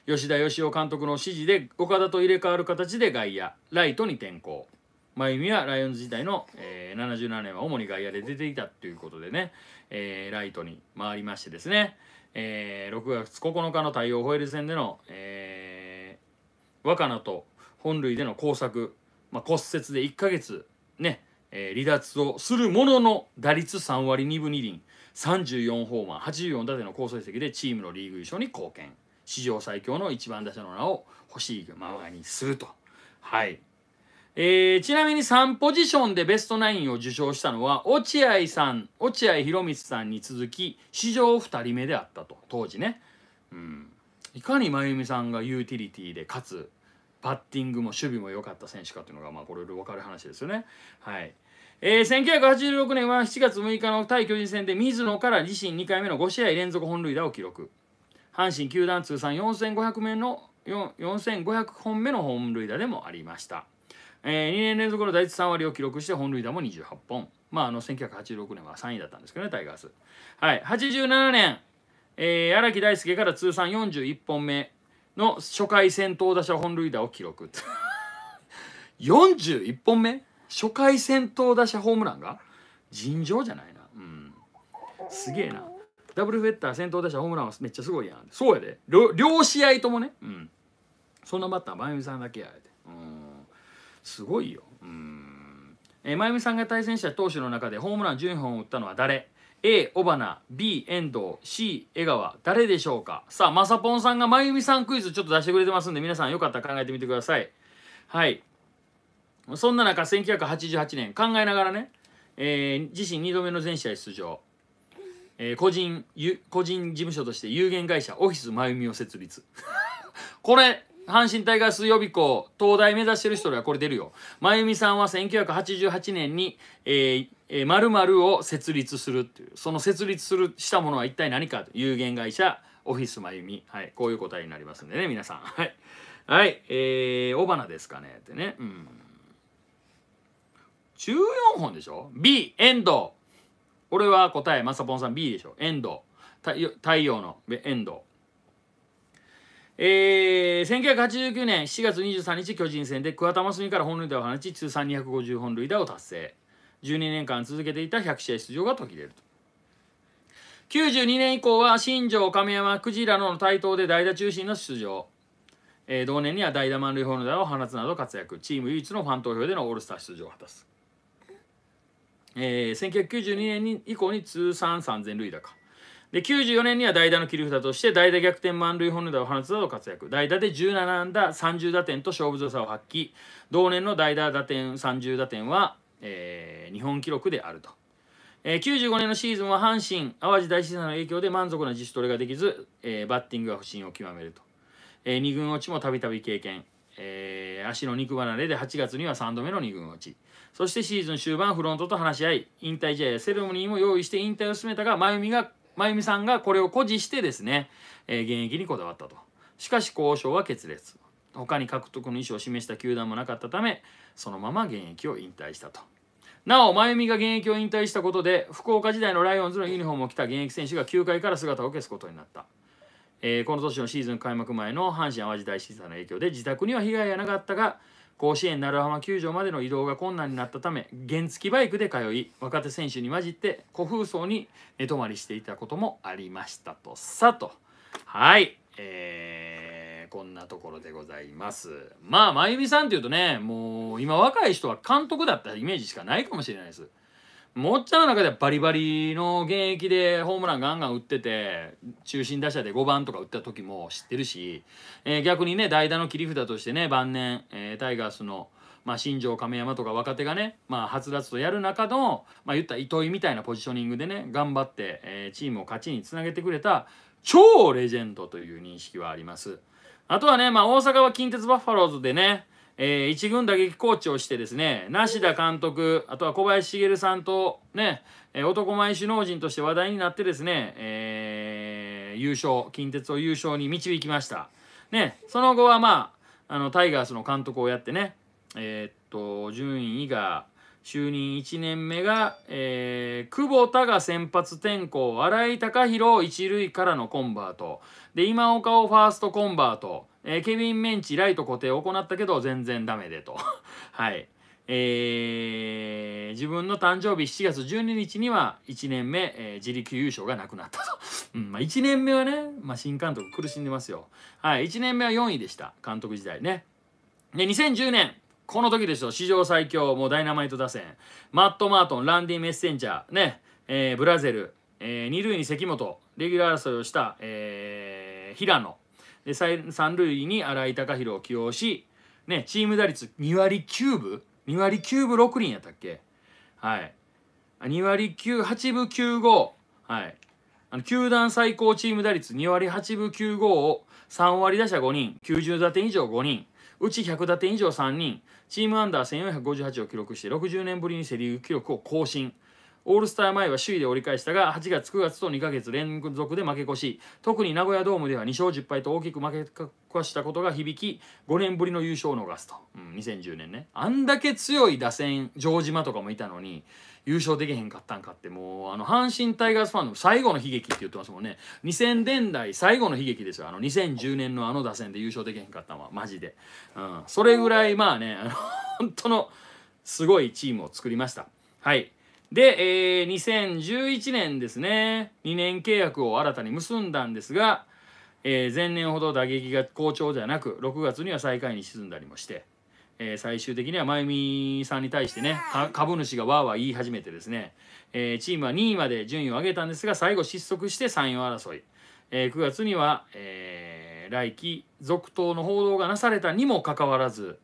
吉田義雄監督の指示で岡田と入れ替わる形で外野ライトに転向真由美はライオンズ時代の、えー、77年は主に外野で出ていたということでね、えー、ライトに回りましてですね、えー、6月9日の太陽ホエール戦での、えー、若菜と本塁での交錯、まあ、骨折で1ヶ月ね、えー、離脱をするものの打率3割2分2厘34ホーマー84打点の好成績でチームのリーグ優勝に貢献史上最強の1番打者の名を欲しいままにするとはいえー、ちなみに3ポジションでベストナインを受賞したのは落合さん落合博満さんに続き史上2人目であったと当時ね、うん、いかに真由美さんがユーティリティでかつパッティングも守備も良かった選手かというのがまあこれ分かる話ですよね。はいえー、1986年は7月6日の対巨人戦で水野から自身2回目の5試合連続本塁打を記録阪神球団通算4500の4500本目の本塁打でもありました。えー、2年連続の打率3割を記録して本塁打も28本。まあ、あの1986年は3位だったんですけどね、タイガース。はい、87年、えー、荒木大輔から通算41本目の初回先頭打者本塁打を記録。41 本目初回先頭打者ホームランが尋常じゃないな。うん。すげえな。ダブルフェッター先頭打者ホームランはめっちゃすごいやん。そうやで。両試合ともね。うん。そんなバッター、真由美さんだけや。すごいようんえー、真由さんが対戦した投手の中でホームラン14本を打ったのは誰 A 尾花 B 遠藤 C 江川誰でしょうかさあまさぽんさんが真ゆみさんクイズちょっと出してくれてますんで皆さんよかったら考えてみてくださいはいそんな中1988年考えながらね、えー、自身2度目の全試合出場、えー、個人個人事務所として有限会社オフィス真ゆみを設立 これ阪神タイガース予備校、東大目指してる人らこれ出るよ。まゆみさんは1988年に、えー、えー、〇〇を設立するっていう、その設立する、したものは一体何かと、有限会社、オフィスまゆみ。はい、こういう答えになりますんでね、皆さん。はい。はい、えー、尾花ですかね、ってね。うん。14本でしょ ?B、エンド。俺は答え、まさぽんさん B でしょ。エンド。太陽のエンド。えー、1989年7月23日巨人戦で桑田真澄から本塁打を放ち通算250本塁打を達成12年間続けていた100試合出場が途切れると92年以降は新庄亀山鯨の台頭で代打中心の出場、えー、同年には代打満塁本塁打を放つなど活躍チーム唯一のファン投票でのオールスター出場を果たす、えー、1992年以降に通算3000塁打かで94年には代打の切り札として代打逆転満塁本塁打を放つなど活躍代打で17安打30打点と勝負強さを発揮同年の代打打点30打点は、えー、日本記録であると、えー、95年のシーズンは阪神淡路大震災の影響で満足な自主トレができず、えー、バッティングが不振を極めると、えー、2軍落ちもたびたび経験えー、足の肉離れで8月には3度目の2軍落ちそしてシーズン終盤フロントと話し合い引退試合やセレモニーも用意して引退を進めたが真由美が真由美さんがこれを誇示してですね、えー、現役にこだわったと。しかし交渉は決裂。他に獲得の意思を示した球団もなかったため、そのまま現役を引退したと。なお、真由美が現役を引退したことで、福岡時代のライオンズのユニフォームを着た現役選手が球界から姿を消すことになった。えー、この年のシーズン開幕前の阪神・淡路大震災の影響で自宅には被害がなかったが甲子園鳴浜球場までの移動が困難になったため原付バイクで通い若手選手に混じって古風荘に寝泊まりしていたこともありましたとさとはいえー、こんなところでございますまあ真由美さんっていうとねもう今若い人は監督だったイメージしかないかもしれないですもっちゃんの中ではバリバリの現役でホームランガンガン打ってて中心打者で5番とか打った時も知ってるし、えー、逆にね代打の切り札としてね晩年、えー、タイガースの、まあ、新庄亀山とか若手がね、まあ、はつらつとやる中の、まあ、言った糸井みたいなポジショニングでね頑張って、えー、チームを勝ちにつなげてくれた超レジェンドという認識はあります。あとはね、まあ、大阪は近鉄バファローズでねえー、一軍打撃コーチをしてですね梨田監督あとは小林茂さんとね、え男前首脳陣として話題になってですね、えー、優勝近鉄を優勝に導きました、ね、その後はまああのタイガースの監督をやってねえー、っと順位が就任1年目が、えー、久保田が先発転向新井貴弘一塁からのコンバートで今岡をファーストコンバートえー、ケビン・メンチライト固定を行ったけど全然ダメでと はいえー、自分の誕生日7月12日には1年目、えー、自力優勝がなくなったと、うんまあ、1年目はね、まあ、新監督苦しんでますよ、はい、1年目は4位でした監督時代ねで2010年この時ですよ史上最強もうダイナマイト打線マット・マートンランディ・メッセンジャーね、えー、ブラゼル、えー、二塁に関本レギュラー争いをした、えー、平野三塁に新井貴弘を起用し、ね、チーム打率2割9分2割9分6厘やったっけはい2割9 8分95はいあの球団最高チーム打率2割8分95を3割打者5人90打点以上5人うち100打点以上3人チームアンダー1458を記録して60年ぶりにセ・リーグ記録を更新オールスター前は首位で折り返したが8月9月と2ヶ月連続で負け越し特に名古屋ドームでは2勝10敗と大きく負け越したことが響き5年ぶりの優勝を逃すと、うん、2010年ねあんだけ強い打線城島とかもいたのに優勝できへんかったんかってもうあの阪神タイガースファンの最後の悲劇って言ってますもんね2000年代最後の悲劇ですよあの2010年のあの打線で優勝できへんかったのはマジで、うん、それぐらいまあねあの本当のすごいチームを作りましたはいで、えー、2011年ですね2年契約を新たに結んだんですが、えー、前年ほど打撃が好調ではなく6月には最下位に沈んだりもして、えー、最終的には真由美さんに対してね株主がわーわー言い始めてですね、えー、チームは2位まで順位を上げたんですが最後失速して3位争い、えー、9月には、えー、来季続投の報道がなされたにもかかわらず、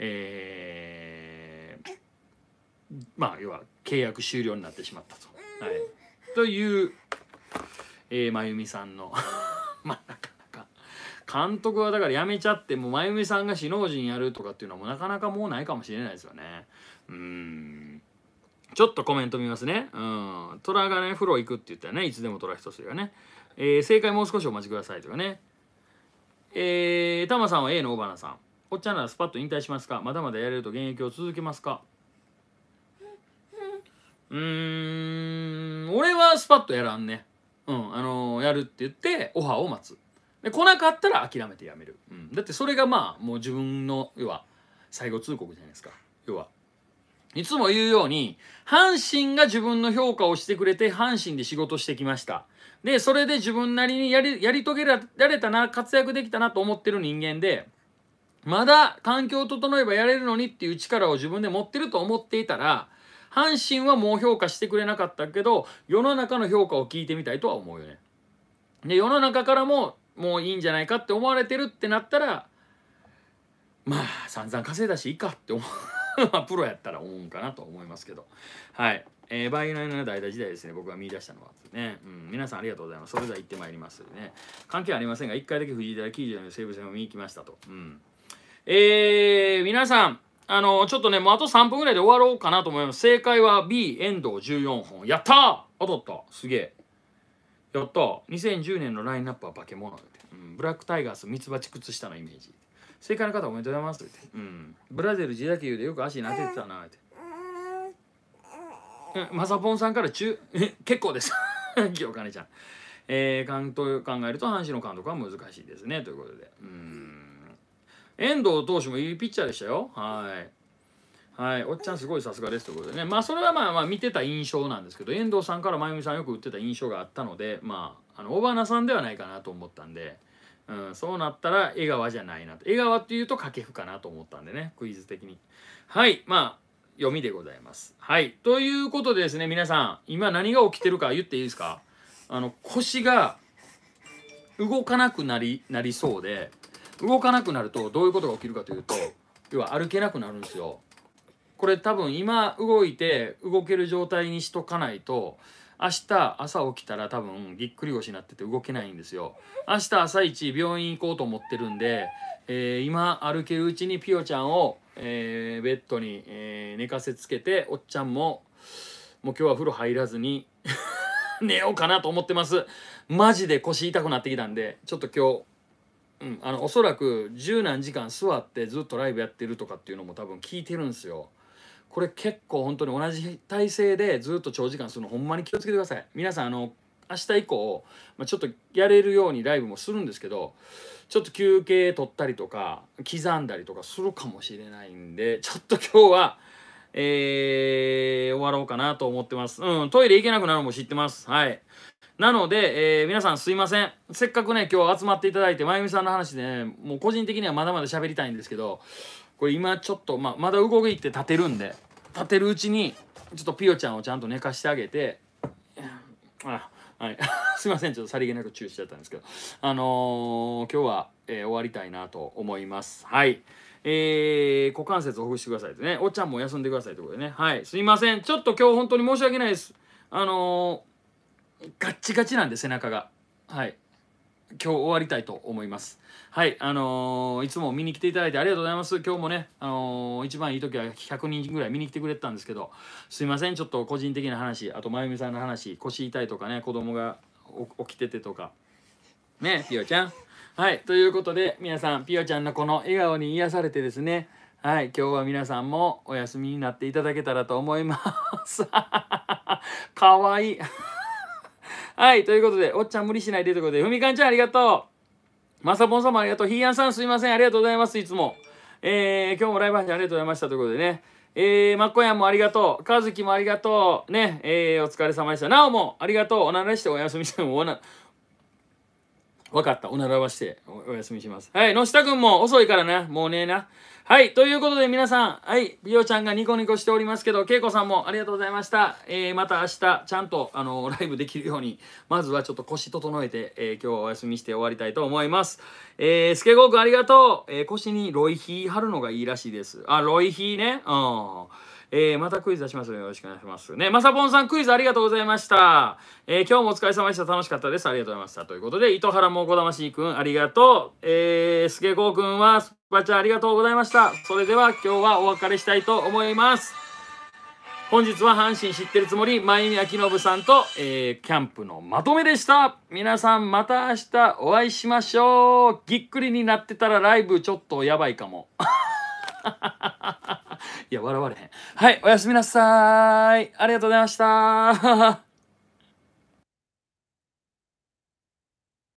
えー、まあ要は契約終了になってしまったと。はい、という、えー、真由美さんの まあなかなか監督はだから辞めちゃってもう真由美さんが首脳陣やるとかっていうのはもうなかなかもうないかもしれないですよね。うんちょっとコメント見ますね。うん。虎がね、風呂行くって言ったらね、いつでも虎一筋がね。えー、正解もう少しお待ちくださいとかね。えー、タマさんは A の尾花さん。おっちゃんならスパッと引退しますかまだまだやれると現役を続けますかうーん、俺はスパッとやらんね。うん、あのー、やるって言って、オファーを待つ。で、来なかったら諦めてやめる。うん。だってそれがまあ、もう自分の、要は、最後通告じゃないですか。要は。いつも言うように、阪神が自分の評価をしてくれて、阪神で仕事してきました。で、それで自分なりにやり、やり遂げられたな、活躍できたなと思ってる人間で、まだ環境を整えばやれるのにっていう力を自分で持ってると思っていたら、阪神はもう評価してくれなかったけど世の中の評価を聞いてみたいとは思うよね。で世の中からももういいんじゃないかって思われてるってなったらまあ散々稼いだしいいかって思う まあプロやったら思うんかなと思いますけどはい、えー、バイナイの代打時代ですね僕が見出したのはね、うん、皆さんありがとうございますそれでは行ってまいりますね関係ありませんが1回だけ藤井寺喜一の西武戦を見に行きましたとうんえー、皆さんあのちょっとねもうあと3分ぐらいで終わろうかなと思います正解は B 遠藤14本やったー当たったすげえやった2010年のラインナップは化け物って、うん、ブラックタイガースミツバチ靴下のイメージ正解の方おめでとうございますって、うん、ブラジル自打球でよく足なでてたなってマサポンさんから中結構ですお 金ちゃんえー、関東考えると阪神の監督は難しいですねということでうん遠藤投手もいいピッチャーでしたよ。はい。はい、おっちゃんすごいさすがですということでね、まあ、それはまあまあ見てた印象なんですけど遠藤さんから真由美さんよく打ってた印象があったので、まあ、あの小花さんではないかなと思ったんで、うん、そうなったら江川じゃないなと江川っていうと掛布かなと思ったんでねクイズ的にはいまあ読みでございますはいということでですね皆さん今何が起きてるか言っていいですかあの腰が動かなくなりなりそうで動かなくなるとどういうことが起きるかというと要は歩けなくなるんですよ。これ多分今動いて動ける状態にしとかないと明日朝起きたら多分ぎっくり腰になってて動けないんですよ。明日朝一病院行こうと思ってるんで、えー、今歩けるうちにピオちゃんを、えー、ベッドに、えー、寝かせつけておっちゃんももう今日は風呂入らずに 寝ようかなと思ってます。マジで腰痛くなってきたんでちょっと今日うん、あのおそらく十何時間座ってずっとライブやってるとかっていうのも多分聞いてるんですよ。これ結構本当に同じ体勢でずっと長時間するのほんまに気をつけてください。皆さんあの明日以降、まあ、ちょっとやれるようにライブもするんですけどちょっと休憩取ったりとか刻んだりとかするかもしれないんでちょっと今日は、えー、終わろうかなと思ってます。うんトイレ行けなくなるのも知ってます。はいなので、えー、皆さんすいません。せっかくね、今日集まっていただいて、まゆみさんの話でね、もう個人的にはまだまだ喋りたいんですけど、これ今ちょっと、まあ、まだ動いて立てるんで、立てるうちに、ちょっとピヨちゃんをちゃんと寝かしてあげて、あはい、すいません、ちょっとさりげなく注意しちゃったんですけど、あのー、今日は、えー、終わりたいなと思います。はい。えー、股関節をほぐしてくださいとね、おっちゃんも休んでくださいということでね、はい、すいません、ちょっと今日本当に申し訳ないです。あのーガッチガチなんで背中がはい今日終わりたいと思います。はい、あのー、いつも見に来ていただいてありがとうございます。今日もね、あのー、一番いい時は100人ぐらい見に来てくれてたんですけど、すいません、ちょっと個人的な話、あと、まゆみさんの話、腰痛いとかね、子供が起きててとか、ね、ぴよちゃん。はい、ということで、皆さん、ぴよちゃんのこの笑顔に癒されてですね、はい、今日は皆さんもお休みになっていただけたらと思います。かわいい。はい、ということで、おっちゃん無理しないでということで、ふみかんちゃんありがとう。まさぽんさんもありがとう。ひいやんさんすいません。ありがとうございます。いつも。えー、今日もライブ配信ありがとうございましたということでね。えー、まっこやんもありがとう。かずきもありがとう。ね、えー、お疲れ様でした。なおもありがとう。おならしてお休みしてもおな、わかった。おならはしてお休みします。はい、のしたくんも遅いからな。もうねえな。はい、ということで皆さん、はい、美容ちゃんがニコニコしておりますけど、恵子さんもありがとうございました。えー、また明日、ちゃんと、あのー、ライブできるように、まずはちょっと腰整えて、えー、今日はお休みして終わりたいと思います。えー、スケゴーくんありがとう。えー、腰にロイヒー貼るのがいいらしいです。あ、ロイヒーね。うん。えー、またクイズ出しますのでよろしくお願いします。ね、まさぽんさんクイズありがとうございました。えー、今日もお疲れ様でした。楽しかったです。ありがとうございました。ということで、糸原もこだま魂くんありがとう。えー、すけこうくんはスパチャありがとうございました。それでは今日はお別れしたいと思います。本日は阪神知ってるつもり、まゆみあきのぶさんと、えー、キャンプのまとめでした。皆さんまた明日お会いしましょう。ぎっくりになってたらライブちょっとやばいかも。いや、笑われへん。はい、おやすみなさい。ありがとうございました。